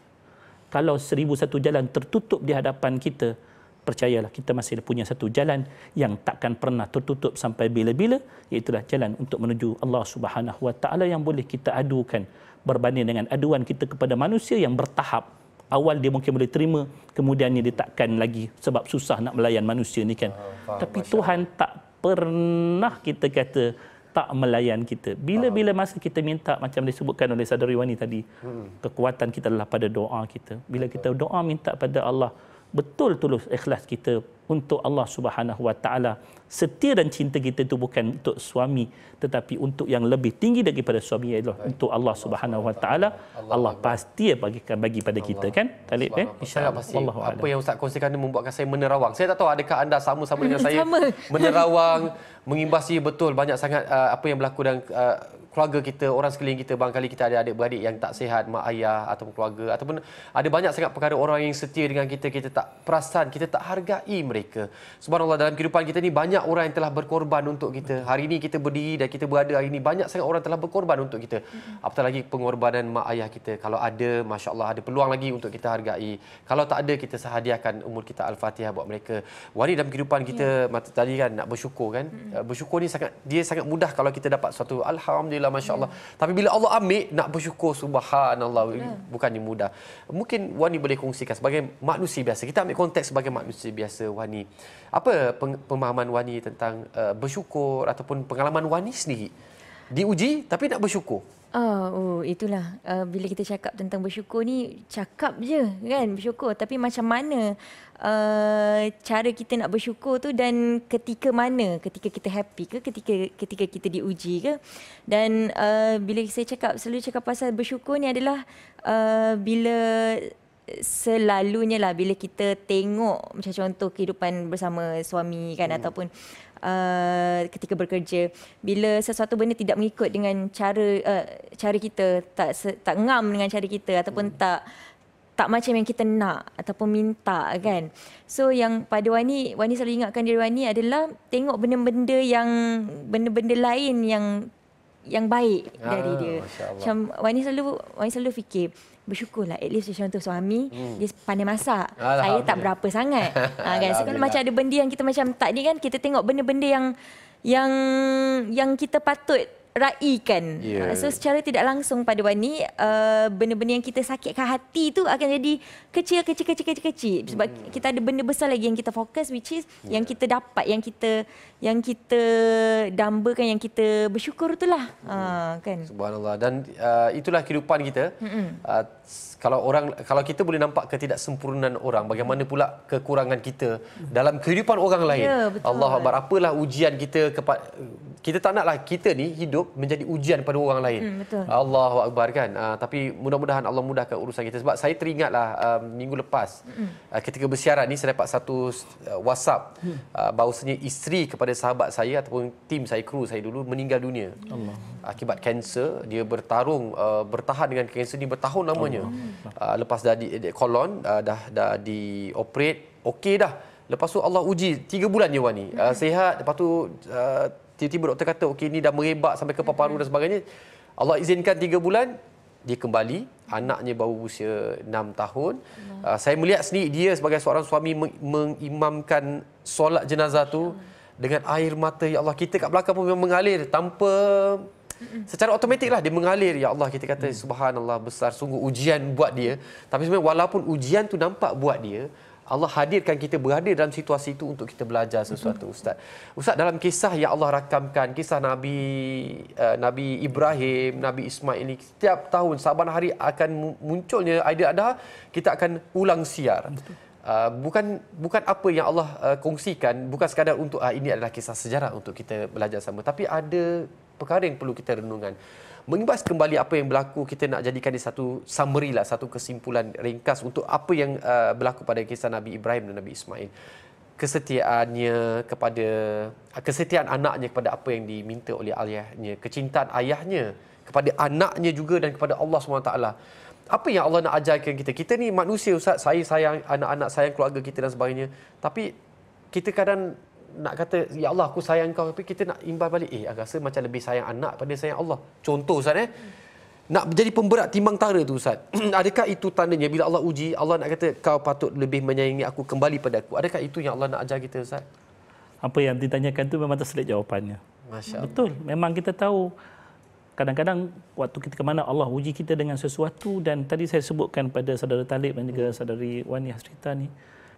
Kalau seribu satu jalan tertutup di hadapan kita, percayalah kita masih punya satu jalan yang takkan pernah tertutup sampai bila-bila, iaitulah jalan untuk menuju Allah Subhanahu Wa Taala yang boleh kita adukan berbanding dengan aduan kita kepada manusia yang bertahap awal dia mungkin boleh terima kemudian dia takkan lagi sebab susah nak melayan manusia ni kan ah, Faham, tapi Masya. Tuhan tak pernah kita kata tak melayan kita bila-bila masa kita minta macam disebutkan oleh saudari Wani tadi hmm. kekuatan kita adalah pada doa kita bila kita doa minta pada Allah betul tulus ikhlas kita untuk Allah Subhanahu Wa Taala setia dan cinta kita itu bukan untuk suami tetapi untuk yang lebih tinggi daripada suami ialah untuk Allah Subhanahu Wa Taala Allah pasti bagi bagi pada kita kan Talib eh insyaallah pasti apa yang ustaz kongsikan ini membuatkan saya menerawang saya tak tahu adakah anda sama-sama dengan saya menerawang mengimbasi betul banyak sangat uh, apa yang berlaku dan uh, keluarga kita, orang sekeliling kita, barangkali kita ada adik-beradik yang tak sihat, mak ayah ataupun keluarga ataupun ada banyak sangat perkara orang yang setia dengan kita, kita tak perasan, kita tak hargai mereka. Subhanallah dalam kehidupan kita ni banyak orang yang telah berkorban untuk kita. Hari ini kita berdiri dan kita berada hari ini banyak sangat orang telah berkorban untuk kita. Apatah lagi pengorbanan mak ayah kita. Kalau ada, masya-Allah ada peluang lagi untuk kita hargai. Kalau tak ada, kita sahadiahkan umur kita Al-Fatihah buat mereka. Wani dalam kehidupan kita ya. tadi kan nak bersyukur kan? Bersyukur ni sangat dia sangat mudah kalau kita dapat suatu alhamdulillah alhamdulillah masya-Allah. Hmm. Tapi bila Allah ambil nak bersyukur subhanallah hmm. Ya. bukannya mudah. Mungkin Wani boleh kongsikan sebagai manusia biasa. Kita ambil konteks sebagai manusia biasa Wani. Apa pemahaman Wani tentang uh, bersyukur ataupun pengalaman Wani sendiri? Diuji tapi nak bersyukur. Oh, oh itulah uh, bila kita cakap tentang bersyukur ni cakap je kan bersyukur tapi macam mana uh, cara kita nak bersyukur tu dan ketika mana ketika kita happy ke ketika ketika kita diuji ke dan uh, bila saya cakap selalu cakap pasal bersyukur ni adalah uh, bila selalunya lah bila kita tengok macam contoh kehidupan bersama suami kan hmm. ataupun uh, ketika bekerja bila sesuatu benda tidak mengikut dengan cara uh, cara kita tak tak ngam dengan cara kita ataupun hmm. tak tak macam yang kita nak ataupun minta kan. So yang pada Wani, Wani selalu ingatkan diri Wani adalah tengok benda-benda yang benda-benda lain yang yang baik ah, dari dia. Macam Wani selalu Wani selalu fikir bersyukurlah at least contoh suami hmm. dia pandai masak saya tak berapa sangat ha, kan so kalau macam ada benda yang kita macam tak ni kan kita tengok benda-benda yang yang yang kita patut raikan. Yeah. So secara tidak langsung pada Wani, uh, benda-benda uh, yang kita sakitkan hati tu akan jadi kecil kecil kecil kecil kecil sebab hmm. kita ada benda besar lagi yang kita fokus which is yeah. yang kita dapat yang kita yang kita dambakan yang kita bersyukur itulah. Ha hmm. uh, kan. Subhanallah dan uh, itulah kehidupan kita. Hmm. Uh, kalau orang kalau kita boleh nampak ketidaksempurnaan orang bagaimana pula kekurangan kita dalam kehidupan orang lain ya, Allah Akbar apalah ujian kita kepada kita tak naklah kita ni hidup menjadi ujian pada orang lain hmm, Allah Akbar kan uh, tapi mudah-mudahan Allah mudahkan urusan kita sebab saya teringatlah uh, minggu lepas uh, ketika bersiaran ni saya dapat satu uh, WhatsApp uh, bahawasanya isteri kepada sahabat saya ataupun tim saya kru saya dulu meninggal dunia Allah akibat kanser dia bertarung uh, bertahan dengan kanser ini bertahun namanya oh. uh, lepas dah di, kolon uh, dah dah di operate okey dah lepas tu Allah uji tiga bulan dia ni uh, mm-hmm. sihat lepas tu uh, tiba-tiba doktor kata okey ni dah merebak sampai ke paru-paru mm-hmm. dan sebagainya Allah izinkan tiga bulan dia kembali anaknya baru usia enam tahun uh, saya melihat sendiri dia sebagai seorang suami meng- mengimamkan solat jenazah tu dengan air mata ya Allah kita kat belakang pun memang mengalir tanpa Secara otomatik lah dia mengalir Ya Allah kita kata hmm. subhanallah besar Sungguh ujian buat dia Tapi sebenarnya walaupun ujian tu nampak buat dia Allah hadirkan kita berada dalam situasi itu untuk kita belajar sesuatu ustaz. Ustaz dalam kisah yang Allah rakamkan kisah Nabi uh, Nabi Ibrahim, Nabi Ismail ini setiap tahun saban hari akan munculnya idea ada kita akan ulang siar. Uh, bukan bukan apa yang Allah uh, kongsikan bukan sekadar untuk uh, ini adalah kisah sejarah untuk kita belajar sama tapi ada perkara yang perlu kita renungan. Mengimbas kembali apa yang berlaku, kita nak jadikan ini satu summary lah, satu kesimpulan ringkas untuk apa yang uh, berlaku pada kisah Nabi Ibrahim dan Nabi Ismail. Kesetiaannya kepada uh, kesetiaan anaknya kepada apa yang diminta oleh ayahnya, kecintaan ayahnya kepada anaknya juga dan kepada Allah SWT. Apa yang Allah nak ajarkan kita? Kita ni manusia Ustaz, saya sayang anak-anak, sayang keluarga kita dan sebagainya. Tapi kita kadang nak kata ya Allah aku sayang kau tapi kita nak imbas balik eh rasa macam lebih sayang anak pada sayang Allah. Contoh ustaz eh. Nak jadi pemberat timbang tara tu ustaz. Adakah itu tandanya bila Allah uji Allah nak kata kau patut lebih menyayangi aku kembali pada aku. Adakah itu yang Allah nak ajar kita ustaz? Apa yang ditanyakan tu memang terselit jawapannya. Masya Allah. Betul. Memang kita tahu kadang-kadang waktu kita ke mana Allah uji kita dengan sesuatu dan tadi saya sebutkan pada saudara Talib dan juga saudari Wani Hasrita ni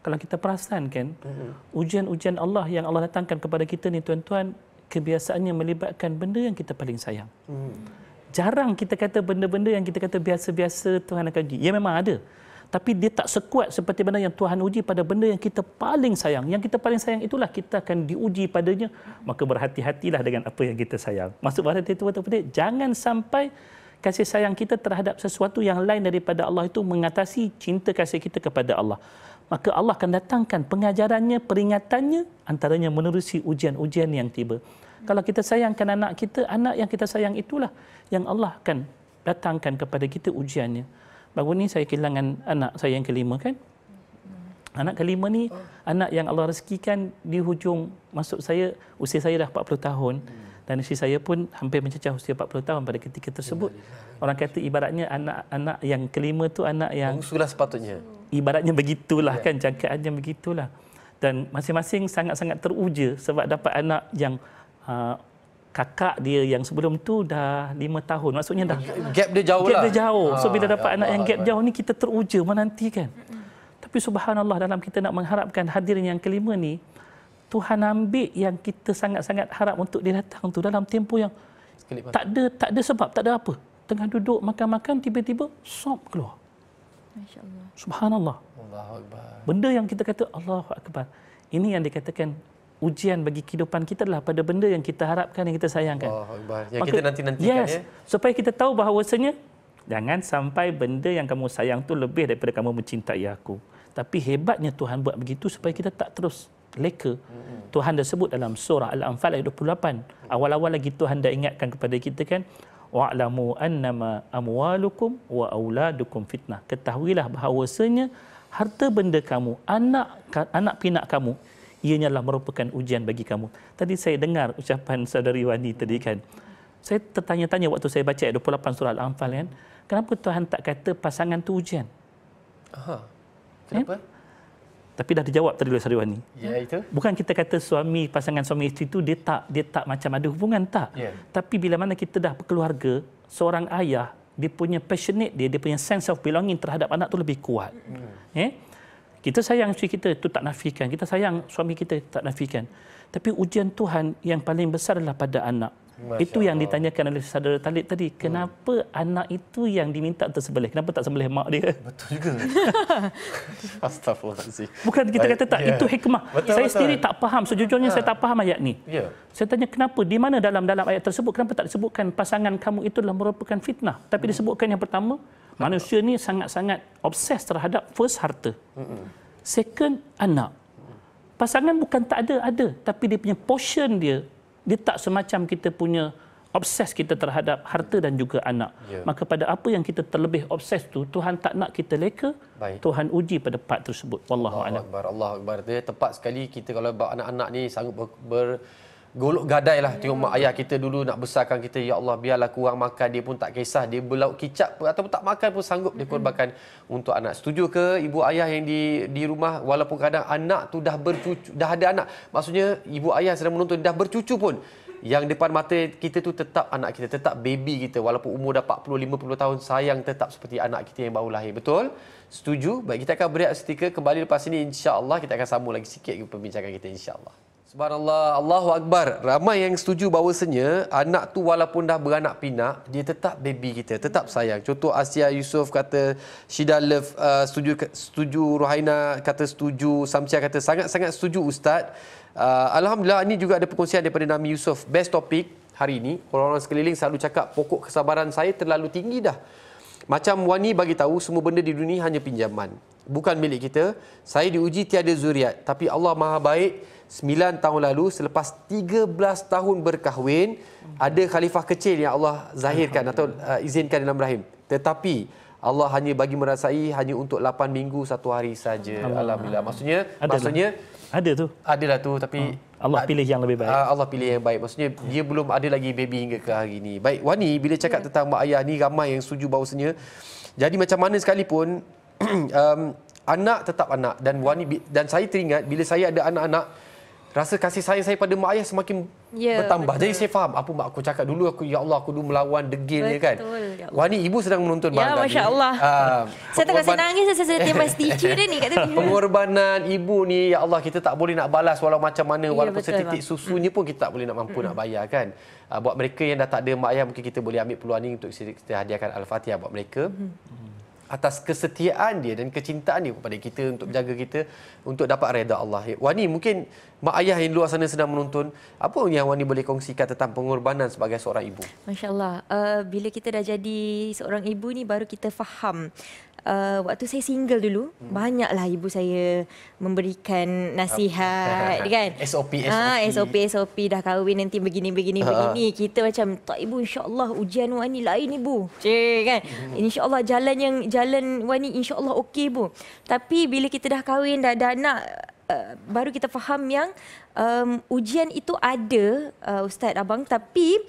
kalau kita perasan kan mm ujian-ujian Allah yang Allah datangkan kepada kita ni tuan-tuan kebiasaannya melibatkan benda yang kita paling sayang. hmm Jarang kita kata benda-benda yang kita kata biasa-biasa Tuhan akan uji. Ya memang ada. Tapi dia tak sekuat seperti benda yang Tuhan uji pada benda yang kita paling sayang. Yang kita paling sayang itulah kita akan diuji padanya. Maka berhati-hatilah dengan apa yang kita sayang. Maksud berhati-hati itu atau tidak? Jangan sampai kasih sayang kita terhadap sesuatu yang lain daripada Allah itu mengatasi cinta kasih kita kepada Allah maka Allah akan datangkan pengajarannya, peringatannya antaranya menerusi ujian-ujian yang tiba. Kalau kita sayangkan anak kita, anak yang kita sayang itulah yang Allah akan datangkan kepada kita ujiannya. Baru ni saya kehilangan anak saya yang kelima kan? Anak kelima ni, oh. anak yang Allah rezekikan di hujung, maksud saya, usia saya dah 40 tahun. Hmm dan isteri saya pun hampir mencecah usia 40 tahun pada ketika tersebut. Orang kata ibaratnya anak-anak yang kelima tu anak yang bungsulah sepatutnya. Ibaratnya begitulah ya. kan jangkaannya begitulah. Dan masing-masing sangat-sangat teruja sebab dapat anak yang uh, kakak dia yang sebelum tu dah lima tahun. Maksudnya dah gap dia jauh lah. Gap dia jauh. Ha, so ah, bila dapat ya anak Allah, yang gap Allah. jauh ni kita teruja menanti kan. Tapi subhanallah dalam kita nak mengharapkan hadirin yang kelima ni, Tuhan ambil yang kita sangat-sangat harap untuk dia datang tu dalam tempoh yang tak ada tak ada sebab, tak ada apa. Tengah duduk makan-makan tiba-tiba sob keluar. Masya-Allah. Subhanallah. Allahu akbar. Benda yang kita kata Allahu akbar. Ini yang dikatakan ujian bagi kehidupan kita adalah pada benda yang kita harapkan yang kita sayangkan. Allahu akbar. Yang Maka, kita nanti nantikan yes, ya. Supaya kita tahu bahawasanya jangan sampai benda yang kamu sayang tu lebih daripada kamu mencintai aku. Tapi hebatnya Tuhan buat begitu supaya kita tak terus leka. Tuhan dah sebut dalam surah Al-Anfal ayat 28. Mm. Awal-awal lagi Tuhan dah ingatkan kepada kita kan, wa'lamu annama amwalukum wa auladukum fitnah. Ketahuilah bahawasanya harta benda kamu, anak anak pinak kamu ianya lah merupakan ujian bagi kamu. Tadi saya dengar ucapan saudari Wani tadi kan. Saya tertanya-tanya waktu saya baca ayat 28 surah Al-Anfal kan. Kenapa Tuhan tak kata pasangan tu ujian? Aha. Eh? Kenapa? Eh? tapi dah dijawab tadi oleh Sariwani. Ya itu. Bukan kita kata suami pasangan suami isteri itu dia tak dia tak macam ada hubungan tak. Ya. Tapi bila mana kita dah berkeluarga, seorang ayah dia punya passionate dia, dia punya sense of belonging terhadap anak tu lebih kuat. Hmm. Eh? Kita sayang suami kita itu tak nafikan. Kita sayang suami kita tak nafikan. Tapi ujian Tuhan yang paling besar adalah pada anak. Masya itu yang Allah. ditanyakan oleh saudara Talib tadi. Hmm. Kenapa hmm. anak itu yang diminta untuk sembelih? Kenapa tak sembelih mak dia? Betul juga. Astagfirullahaladzim. Bukan kita kata tak, yeah. itu hikmah. Betul, saya betul. sendiri tak faham. Sejujurnya ha. saya tak faham ayat ini. Yeah. Saya tanya kenapa? Di mana dalam dalam ayat tersebut? Kenapa tak disebutkan pasangan kamu itu adalah merupakan fitnah? Tapi hmm. disebutkan yang pertama, manusia ni sangat-sangat obses terhadap first harta. Hmm. Second, anak. Pasangan bukan tak ada, ada. Tapi dia punya portion dia, dia tak semacam kita punya obses kita terhadap harta dan juga anak. Yeah. Maka pada apa yang kita terlebih obses tu, Tuhan tak nak kita leka, Baik. Tuhan uji pada part tersebut. Wallahu a'lam. Allahu akbar. Allahu akbar. Dia tepat sekali kita kalau anak-anak ni sanggup ber, ber golok gadai lah tengok mak ayah kita dulu nak besarkan kita ya Allah biarlah kurang makan dia pun tak kisah dia belauk kicap atau tak makan pun sanggup dia korbankan untuk anak setuju ke ibu ayah yang di di rumah walaupun kadang anak tu dah bercucu dah ada anak maksudnya ibu ayah sedang menonton dah bercucu pun yang depan mata kita tu tetap anak kita tetap baby kita walaupun umur dah 40 50 tahun sayang tetap seperti anak kita yang baru lahir betul setuju baik kita akan beri stiker kembali lepas ini insya-Allah kita akan sambung lagi sikit ke perbincangan kita insya-Allah Subhanallah, Allahu Akbar. Ramai yang setuju bahawasanya anak tu walaupun dah beranak pinak, dia tetap baby kita, tetap sayang. Contoh Asia Yusof kata Shida love uh, setuju setuju Ruhaina kata setuju, Samsia kata sangat-sangat setuju ustaz. Uh, Alhamdulillah ini juga ada perkongsian daripada Nami Yusof. Best topic hari ini. Orang-orang sekeliling selalu cakap pokok kesabaran saya terlalu tinggi dah. Macam Wani bagi tahu semua benda di dunia hanya pinjaman. Bukan milik kita. Saya diuji tiada zuriat. Tapi Allah maha baik. Sembilan tahun lalu selepas 13 tahun berkahwin ada khalifah kecil yang Allah zahirkan atau uh, izinkan dalam rahim. Tetapi Allah hanya bagi merasai hanya untuk 8 minggu satu hari saja. Alhamdulillah. Maksudnya Adalah. maksudnya ada tu. Adalah tu tapi uh, Allah pilih yang lebih baik. Ah, Allah pilih yang baik. Maksudnya yeah. Hmm. dia belum ada lagi baby hingga ke hari ini. Baik Wani bila cakap yeah. tentang mak ayah ni ramai yang setuju bahawasanya jadi macam mana sekalipun um, anak tetap anak dan Wani dan saya teringat bila saya ada anak-anak rasa kasih sayang saya pada mak ayah semakin yeah, bertambah. Betul. Jadi saya faham apa mak aku cakap dulu aku ya Allah aku dulu melawan degil dia kan. Ya Wah ni ibu sedang menonton bang. Ya allah Uh, saya tak saya nangis saya saya tengah stitch dia ni kat tepi. Pengorbanan ibu ni ya Allah kita tak boleh nak balas walau macam mana yeah, walaupun betul, setitik bang. susunya pun kita tak boleh nak mampu nak bayar kan. Uh, buat mereka yang dah tak ada mak ayah mungkin kita boleh ambil peluang ni untuk kita hadiahkan al-Fatihah buat mereka. Hmm atas kesetiaan dia dan kecintaan dia kepada kita untuk menjaga kita untuk dapat reda Allah. Wani mungkin mak ayah yang luar sana sedang menonton, apa yang Wani boleh kongsikan tentang pengorbanan sebagai seorang ibu? Masya-Allah. Uh, bila kita dah jadi seorang ibu ni baru kita faham uh, waktu saya single dulu hmm. banyaklah ibu saya memberikan nasihat kan SOP SOP. Ah, SOP SOP dah kahwin nanti begini begini ha. begini kita macam tak ibu insyaallah ujian wani lain ibu cik kan hmm. insyaallah jalan yang jalan wani insyaallah okey bu. tapi bila kita dah kahwin dah dah nak uh, baru kita faham yang um, ujian itu ada uh, ustaz abang tapi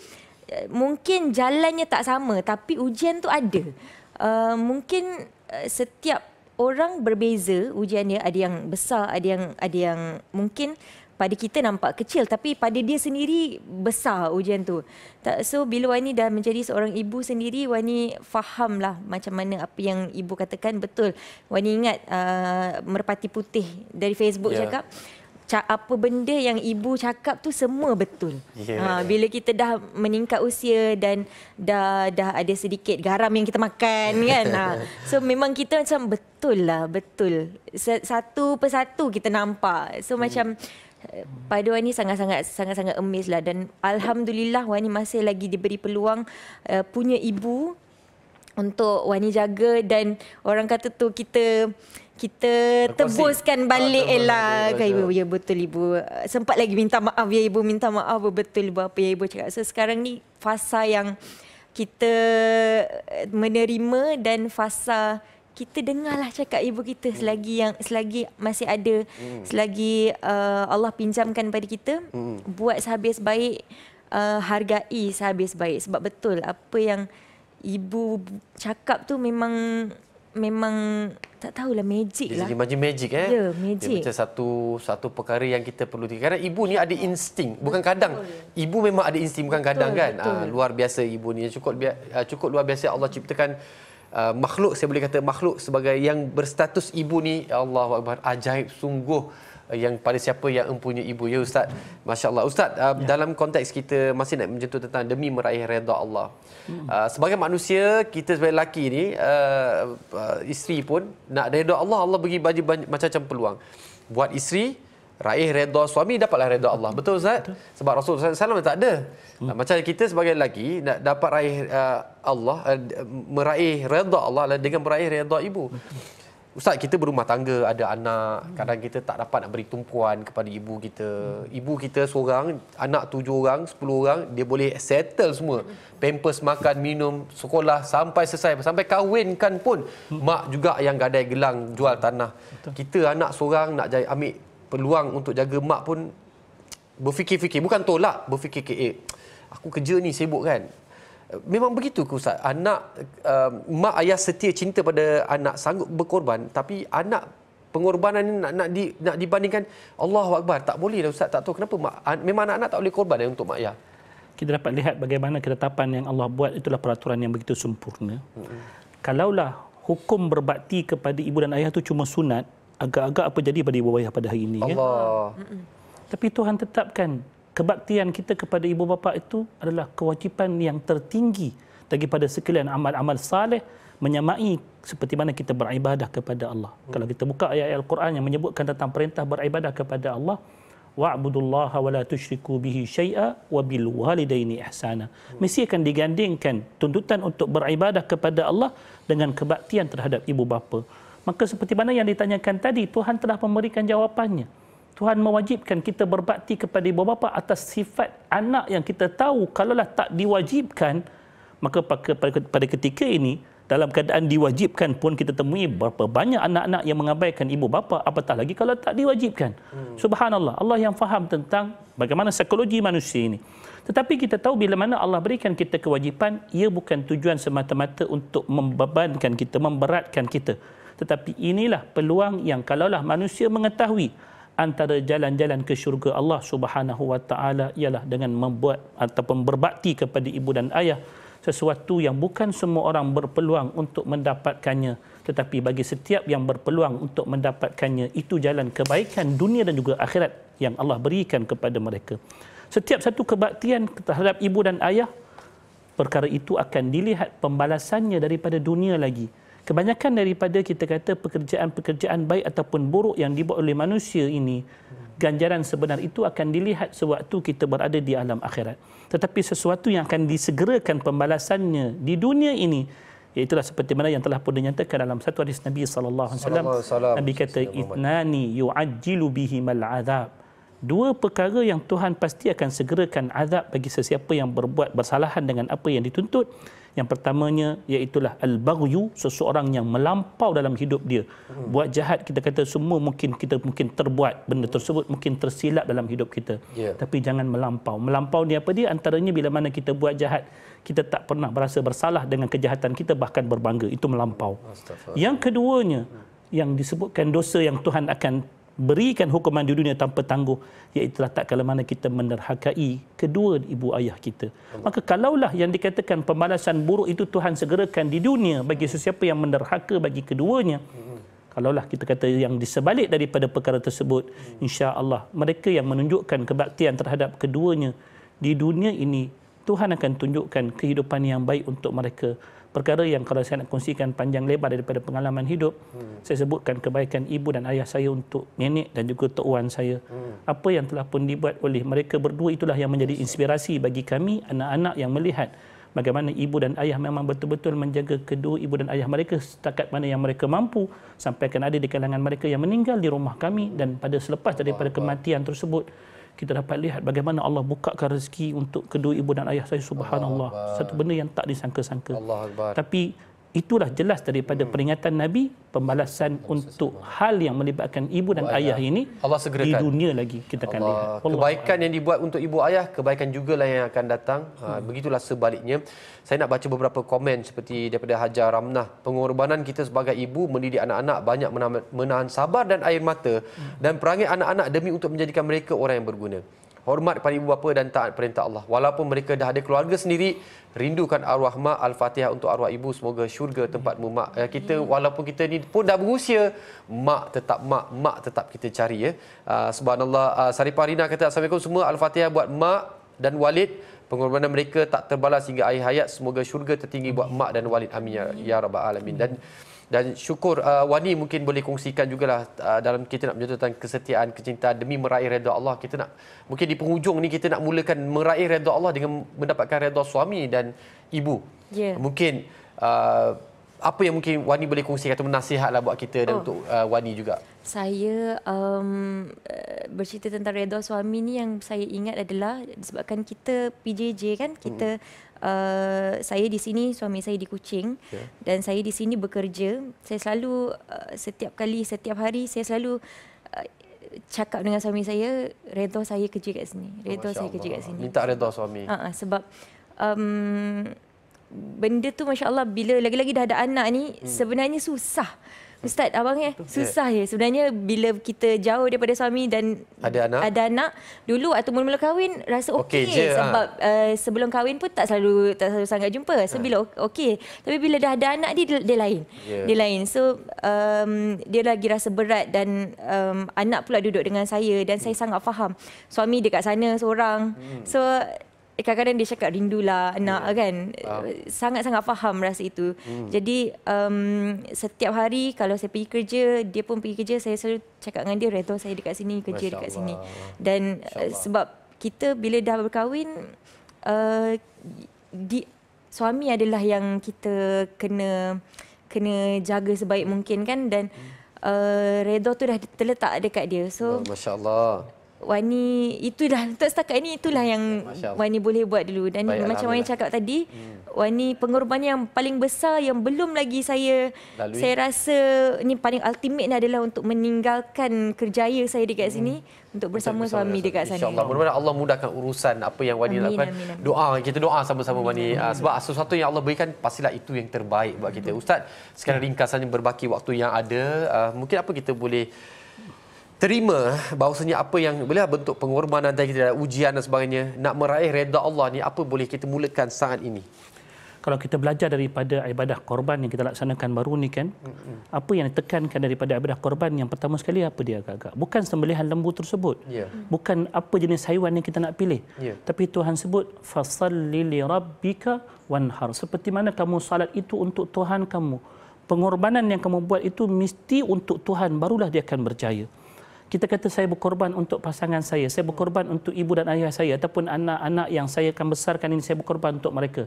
uh, mungkin jalannya tak sama tapi ujian tu ada uh, mungkin Eh, setiap orang berbeza ujiannya ada yang besar ada yang ada yang mungkin pada kita nampak kecil tapi pada dia sendiri besar ujian tu. So bila Wani dah menjadi seorang ibu sendiri Wani fahamlah macam mana apa yang ibu katakan betul. Wani ingat uh, merpati putih dari Facebook yeah. cakap apa benda yang ibu cakap tu semua betul. Yeah. Ha bila kita dah meningkat usia dan dah dah ada sedikit garam yang kita makan kan. Ha. So memang kita macam betul lah, betul. Satu persatu kita nampak. So hmm. macam pada Wani sangat-sangat sangat-sangat amazed lah dan alhamdulillah Wani masih lagi diberi peluang uh, punya ibu untuk Wani jaga dan orang kata tu kita kita Terkongsi. tebuskan ah, balik oh, Ella ke ibu. Ya betul ibu. Sempat lagi minta maaf ya ibu. Minta maaf betul ibu apa ya ibu cakap. So sekarang ni fasa yang kita menerima dan fasa kita dengarlah cakap ibu kita hmm. selagi yang selagi masih ada hmm. selagi uh, Allah pinjamkan pada kita hmm. buat sehabis baik uh, hargai sehabis baik sebab betul apa yang ibu cakap tu memang memang tak tahulah magic lah. Jadi macam magic eh. Ya, magic. Dia macam satu satu perkara yang kita perlu Kerana ibu ni ada insting, bukan betul. kadang. Ibu memang ada insting bukan betul, kadang kan. Ah, betul. luar biasa ibu ni. Cukup ah, cukup luar biasa Allah ciptakan Uh, makhluk saya boleh kata makhluk sebagai yang berstatus ibu ni Allahuakbar ajaib sungguh yang pada siapa yang mempunyai ibu ya ustaz. Masya-Allah ustaz uh, ya. dalam konteks kita masih nak menyentuh tentang demi meraih redha Allah. Ya. Uh, sebagai manusia kita sebagai lelaki ni uh, uh, isteri pun nak redha Allah Allah bagi banyak, macam-macam peluang. Buat isteri raih redha suami dapatlah redha Allah. Hmm. Betul ustaz? Betul. Sebab Rasul sallallahu tak ada. Ya. macam kita sebagai lelaki nak dapat raih uh, Allah uh, meraih redha Allah dengan meraih redha ibu. Betul. Ustaz, kita berumah tangga, ada anak. Kadang kita tak dapat nak beri tumpuan kepada ibu kita. Ibu kita seorang, anak tujuh orang, sepuluh orang, dia boleh settle semua. Pampers, makan, minum, sekolah, sampai selesai. Sampai kahwinkan pun, mak juga yang gadai gelang jual tanah. Kita anak seorang nak ambil peluang untuk jaga mak pun berfikir-fikir. Bukan tolak, berfikir-fikir. Eh, aku kerja ni sibuk kan? memang begitu ke ustaz anak uh, mak ayah setia cinta pada anak sanggup berkorban tapi anak pengorbanan ini nak, nak di nak dibandingkan Allah akbar tak boleh lah, ustaz tak tahu kenapa mak, an- memang anak-anak tak boleh korban ya, untuk mak ayah kita dapat lihat bagaimana ketetapan yang Allah buat itulah peraturan yang begitu sempurna hmm. kalaulah hukum berbakti kepada ibu dan ayah itu cuma sunat agak-agak apa jadi pada ibu ayah pada hari ini Allah. ya Allah tapi Tuhan tetapkan kebaktian kita kepada ibu bapa itu adalah kewajipan yang tertinggi daripada sekalian amal-amal saleh menyamai seperti mana kita beribadah kepada Allah. Hmm. Kalau kita buka ayat-ayat Al-Quran yang menyebutkan tentang perintah beribadah kepada Allah, wa'budullaha wa la tusyriku bihi syai'a wa bil walidaini ihsana. Hmm. Mesti akan digandingkan tuntutan untuk beribadah kepada Allah dengan kebaktian terhadap ibu bapa. Maka seperti mana yang ditanyakan tadi, Tuhan telah memberikan jawapannya. Tuhan mewajibkan kita berbakti kepada ibu bapa atas sifat anak yang kita tahu kalaulah tak diwajibkan maka pada ketika ini dalam keadaan diwajibkan pun kita temui berapa banyak anak-anak yang mengabaikan ibu bapa apatah lagi kalau tak diwajibkan. Hmm. Subhanallah. Allah yang faham tentang bagaimana psikologi manusia ini. Tetapi kita tahu bila mana Allah berikan kita kewajipan, ia bukan tujuan semata-mata untuk membebankan kita, memberatkan kita. Tetapi inilah peluang yang kalaulah manusia mengetahui antara jalan-jalan ke syurga Allah Subhanahu wa taala ialah dengan membuat ataupun berbakti kepada ibu dan ayah sesuatu yang bukan semua orang berpeluang untuk mendapatkannya tetapi bagi setiap yang berpeluang untuk mendapatkannya itu jalan kebaikan dunia dan juga akhirat yang Allah berikan kepada mereka setiap satu kebaktian terhadap ibu dan ayah perkara itu akan dilihat pembalasannya daripada dunia lagi kebanyakan daripada kita kata pekerjaan-pekerjaan baik ataupun buruk yang dibuat oleh manusia ini ganjaran sebenar itu akan dilihat sewaktu kita berada di alam akhirat tetapi sesuatu yang akan disegerakan pembalasannya di dunia ini itulah seperti mana yang telah pun dinyatakan dalam satu hadis Nabi sallallahu alaihi wasallam Nabi kata itnani yu'ajilu bihi mal'adab. dua perkara yang Tuhan pasti akan segerakan adab bagi sesiapa yang berbuat bersalahan dengan apa yang dituntut yang pertamanya iaitulah al-baghyu seseorang yang melampau dalam hidup dia. Hmm. Buat jahat kita kata semua mungkin kita mungkin terbuat benda hmm. tersebut mungkin tersilap dalam hidup kita. Yeah. Tapi jangan melampau. Melampau ni apa dia? Antaranya bila mana kita buat jahat, kita tak pernah berasa bersalah dengan kejahatan kita bahkan berbangga. Itu melampau. Yang keduanya yang disebutkan dosa yang Tuhan akan berikan hukuman di dunia tanpa tangguh iaitu tak kala mana kita menerhakai kedua ibu ayah kita maka kalaulah yang dikatakan pembalasan buruk itu Tuhan segerakan di dunia bagi sesiapa yang menerhaka bagi keduanya kalaulah kita kata yang disebalik daripada perkara tersebut insya-Allah mereka yang menunjukkan kebaktian terhadap keduanya di dunia ini Tuhan akan tunjukkan kehidupan yang baik untuk mereka perkara yang kalau saya nak kongsikan panjang lebar daripada pengalaman hidup, hmm. saya sebutkan kebaikan ibu dan ayah saya untuk nenek dan juga tok wan saya. Hmm. Apa yang telah pun dibuat oleh mereka berdua itulah yang menjadi inspirasi bagi kami anak-anak yang melihat bagaimana ibu dan ayah memang betul-betul menjaga kedua ibu dan ayah mereka setakat mana yang mereka mampu sampai kan ada di kalangan mereka yang meninggal di rumah kami dan pada selepas daripada kematian tersebut kita dapat lihat bagaimana Allah buka rezeki untuk kedua ibu dan ayah saya subhanallah Allah satu benda yang tak disangka-sangka tapi Itulah jelas daripada hmm. peringatan Nabi pembalasan untuk hal yang melibatkan ibu dan ayah ini Allah di dunia lagi kita akan lihat. Allah. Kebaikan yang dibuat untuk ibu ayah, kebaikan juga lah yang akan datang. Ha, hmm. Begitulah sebaliknya. Saya nak baca beberapa komen seperti daripada Hajar Ramnah. Pengorbanan kita sebagai ibu mendidik anak-anak banyak menahan sabar dan air mata hmm. dan perangai anak-anak demi untuk menjadikan mereka orang yang berguna hormat pada ibu bapa dan taat perintah Allah. Walaupun mereka dah ada keluarga sendiri, rindukan arwah mak Al-Fatihah untuk arwah ibu. Semoga syurga tempat mu mak. Eh, kita walaupun kita ni pun dah berusia, mak tetap mak, mak tetap kita cari ya. Ah, subhanallah. Ah, Saripah Rina kata Assalamualaikum semua Al-Fatihah buat mak dan walid pengorbanan mereka tak terbalas hingga akhir hayat. Semoga syurga tertinggi buat mak dan walid. Amin ya, ya rabbal alamin. Dan dan syukur uh, Wani mungkin boleh kongsikan jugalah uh, dalam kita nak menyatakan kesetiaan kecintaan demi meraih redha Allah kita nak mungkin di penghujung ni kita nak mulakan meraih redha Allah dengan mendapatkan redha suami dan ibu yeah. mungkin uh, apa yang mungkin Wani boleh kongsikan atau lah buat kita dan oh. untuk uh, Wani juga saya um, uh, bercerita tentang redha suami ni yang saya ingat adalah disebabkan kita PJJ kan kita hmm uh, saya di sini suami saya di Kuching yeah. dan saya di sini bekerja. Saya selalu uh, setiap kali setiap hari saya selalu uh, cakap dengan suami saya Redo saya kerja kat sini. Redo oh, saya kerja kat sini. Minta Redo suami. Uh, uh, sebab um, benda tu masya-Allah bila lagi-lagi dah ada anak ni hmm. sebenarnya susah. Ustaz abang eh susah eh. ya sebenarnya bila kita jauh daripada suami dan ada anak ada anak dulu atau mula-mula kahwin rasa okey okay ha. sebab ha. uh, sebelum kahwin pun tak selalu tak selalu sangat jumpa so ha. bila okey tapi bila dah ada anak dia dia lain yeah. dia lain so um, dia lagi rasa berat dan um, anak pula duduk dengan saya dan saya hmm. sangat faham suami dekat sana seorang hmm. so kadang-kadang dia cakap rindulah nak yeah. Hmm. kan sangat-sangat uh. faham rasa itu hmm. jadi um, setiap hari kalau saya pergi kerja dia pun pergi kerja saya selalu cakap dengan dia reto saya dekat sini kerja Masya dekat Allah. sini dan uh, sebab kita bila dah berkahwin uh, di suami adalah yang kita kena kena jaga sebaik mungkin kan dan hmm. uh, redha tu dah terletak dekat dia so masya Allah. Wani itulah untuk setakat ini itulah yang ya, Wani boleh buat dulu dan Baik, macam Wani cakap tadi hmm. Wani pengorbanan yang paling besar yang belum lagi saya Lalu. saya rasa ini paling ultimate ni adalah untuk meninggalkan kerjaya saya dekat hmm. sini untuk bersama Betul, suami dekat sana. Insya-Allah mudah-mudahan Allah mudahkan urusan apa yang Wani lakukan. Doa kita doa sama-sama Wani ah, amin. sebab sesuatu yang Allah berikan pastilah itu yang terbaik buat kita. Betul. Hmm. Ustaz, sekarang ringkasannya berbaki waktu yang ada ah, mungkin apa kita boleh terima eh, bahawasanya apa yang boleh bentuk pengorbanan dan kita ujian dan sebagainya nak meraih reda Allah ni apa boleh kita mulakan saat ini kalau kita belajar daripada ibadah korban yang kita laksanakan baru ni kan mm-hmm. apa yang ditekankan daripada ibadah korban yang pertama sekali apa dia agak-agak bukan sembelihan lembu tersebut yeah. bukan apa jenis haiwan yang kita nak pilih yeah. tapi Tuhan sebut fasalli li rabbika wanhar seperti mana kamu salat itu untuk Tuhan kamu pengorbanan yang kamu buat itu mesti untuk Tuhan barulah dia akan berjaya kita kata saya berkorban untuk pasangan saya, saya berkorban untuk ibu dan ayah saya ataupun anak-anak yang saya akan besarkan ini saya berkorban untuk mereka.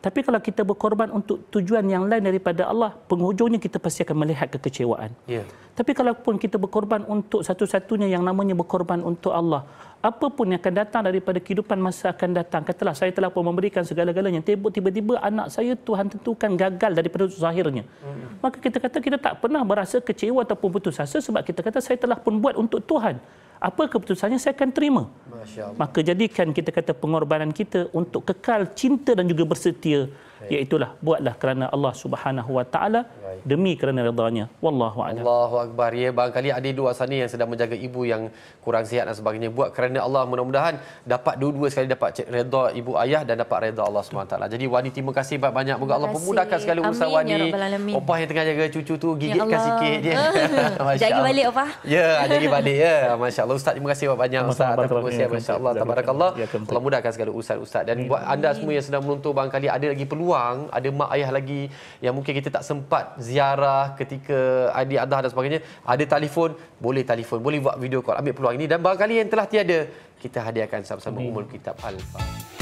Tapi kalau kita berkorban untuk tujuan yang lain daripada Allah, penghujungnya kita pasti akan melihat kekecewaan. Yeah. Tapi pun kita berkorban untuk satu-satunya yang namanya berkorban untuk Allah, apa pun yang akan datang daripada kehidupan masa akan datang. Katalah saya telah pun memberikan segala-galanya. Tiba-tiba anak saya Tuhan tentukan gagal daripada zahirnya. Hmm. Maka kita kata kita tak pernah merasa kecewa ataupun putus asa sebab kita kata saya telah pun buat untuk Tuhan. Apa keputusannya saya akan terima. Maka jadikan kita kata pengorbanan kita untuk kekal cinta dan juga bersetia iaitulah buatlah kerana Allah Subhanahu Wa Taala demi kerana redanya wallahu a'lam Allahu akbar ya bang ada dua sana yang sedang menjaga ibu yang kurang sihat dan sebagainya buat kerana Allah mudah-mudahan dapat dua-dua sekali dapat redha ibu ayah dan dapat redha Allah Subhanahu Taala jadi Wani terima kasih banyak-banyak moga Allah memudahkan segala urusan ya Wani opah yang tengah jaga cucu tu gigitkan ya sikit dia jaga balik opah ya jaga balik ya masya-Allah ustaz terima kasih banyak-banyak ustaz atas pengusia masya-Allah tabarakallah ya, Allah mudahkan segala urusan ustaz dan buat anda semua yang sedang menonton bang ada lagi peluang berjuang ada mak ayah lagi yang mungkin kita tak sempat ziarah ketika adik adah dan sebagainya ada telefon boleh telefon boleh buat video call ambil peluang ini dan barangkali yang telah tiada kita hadiahkan sama-sama umur kitab al-fatihah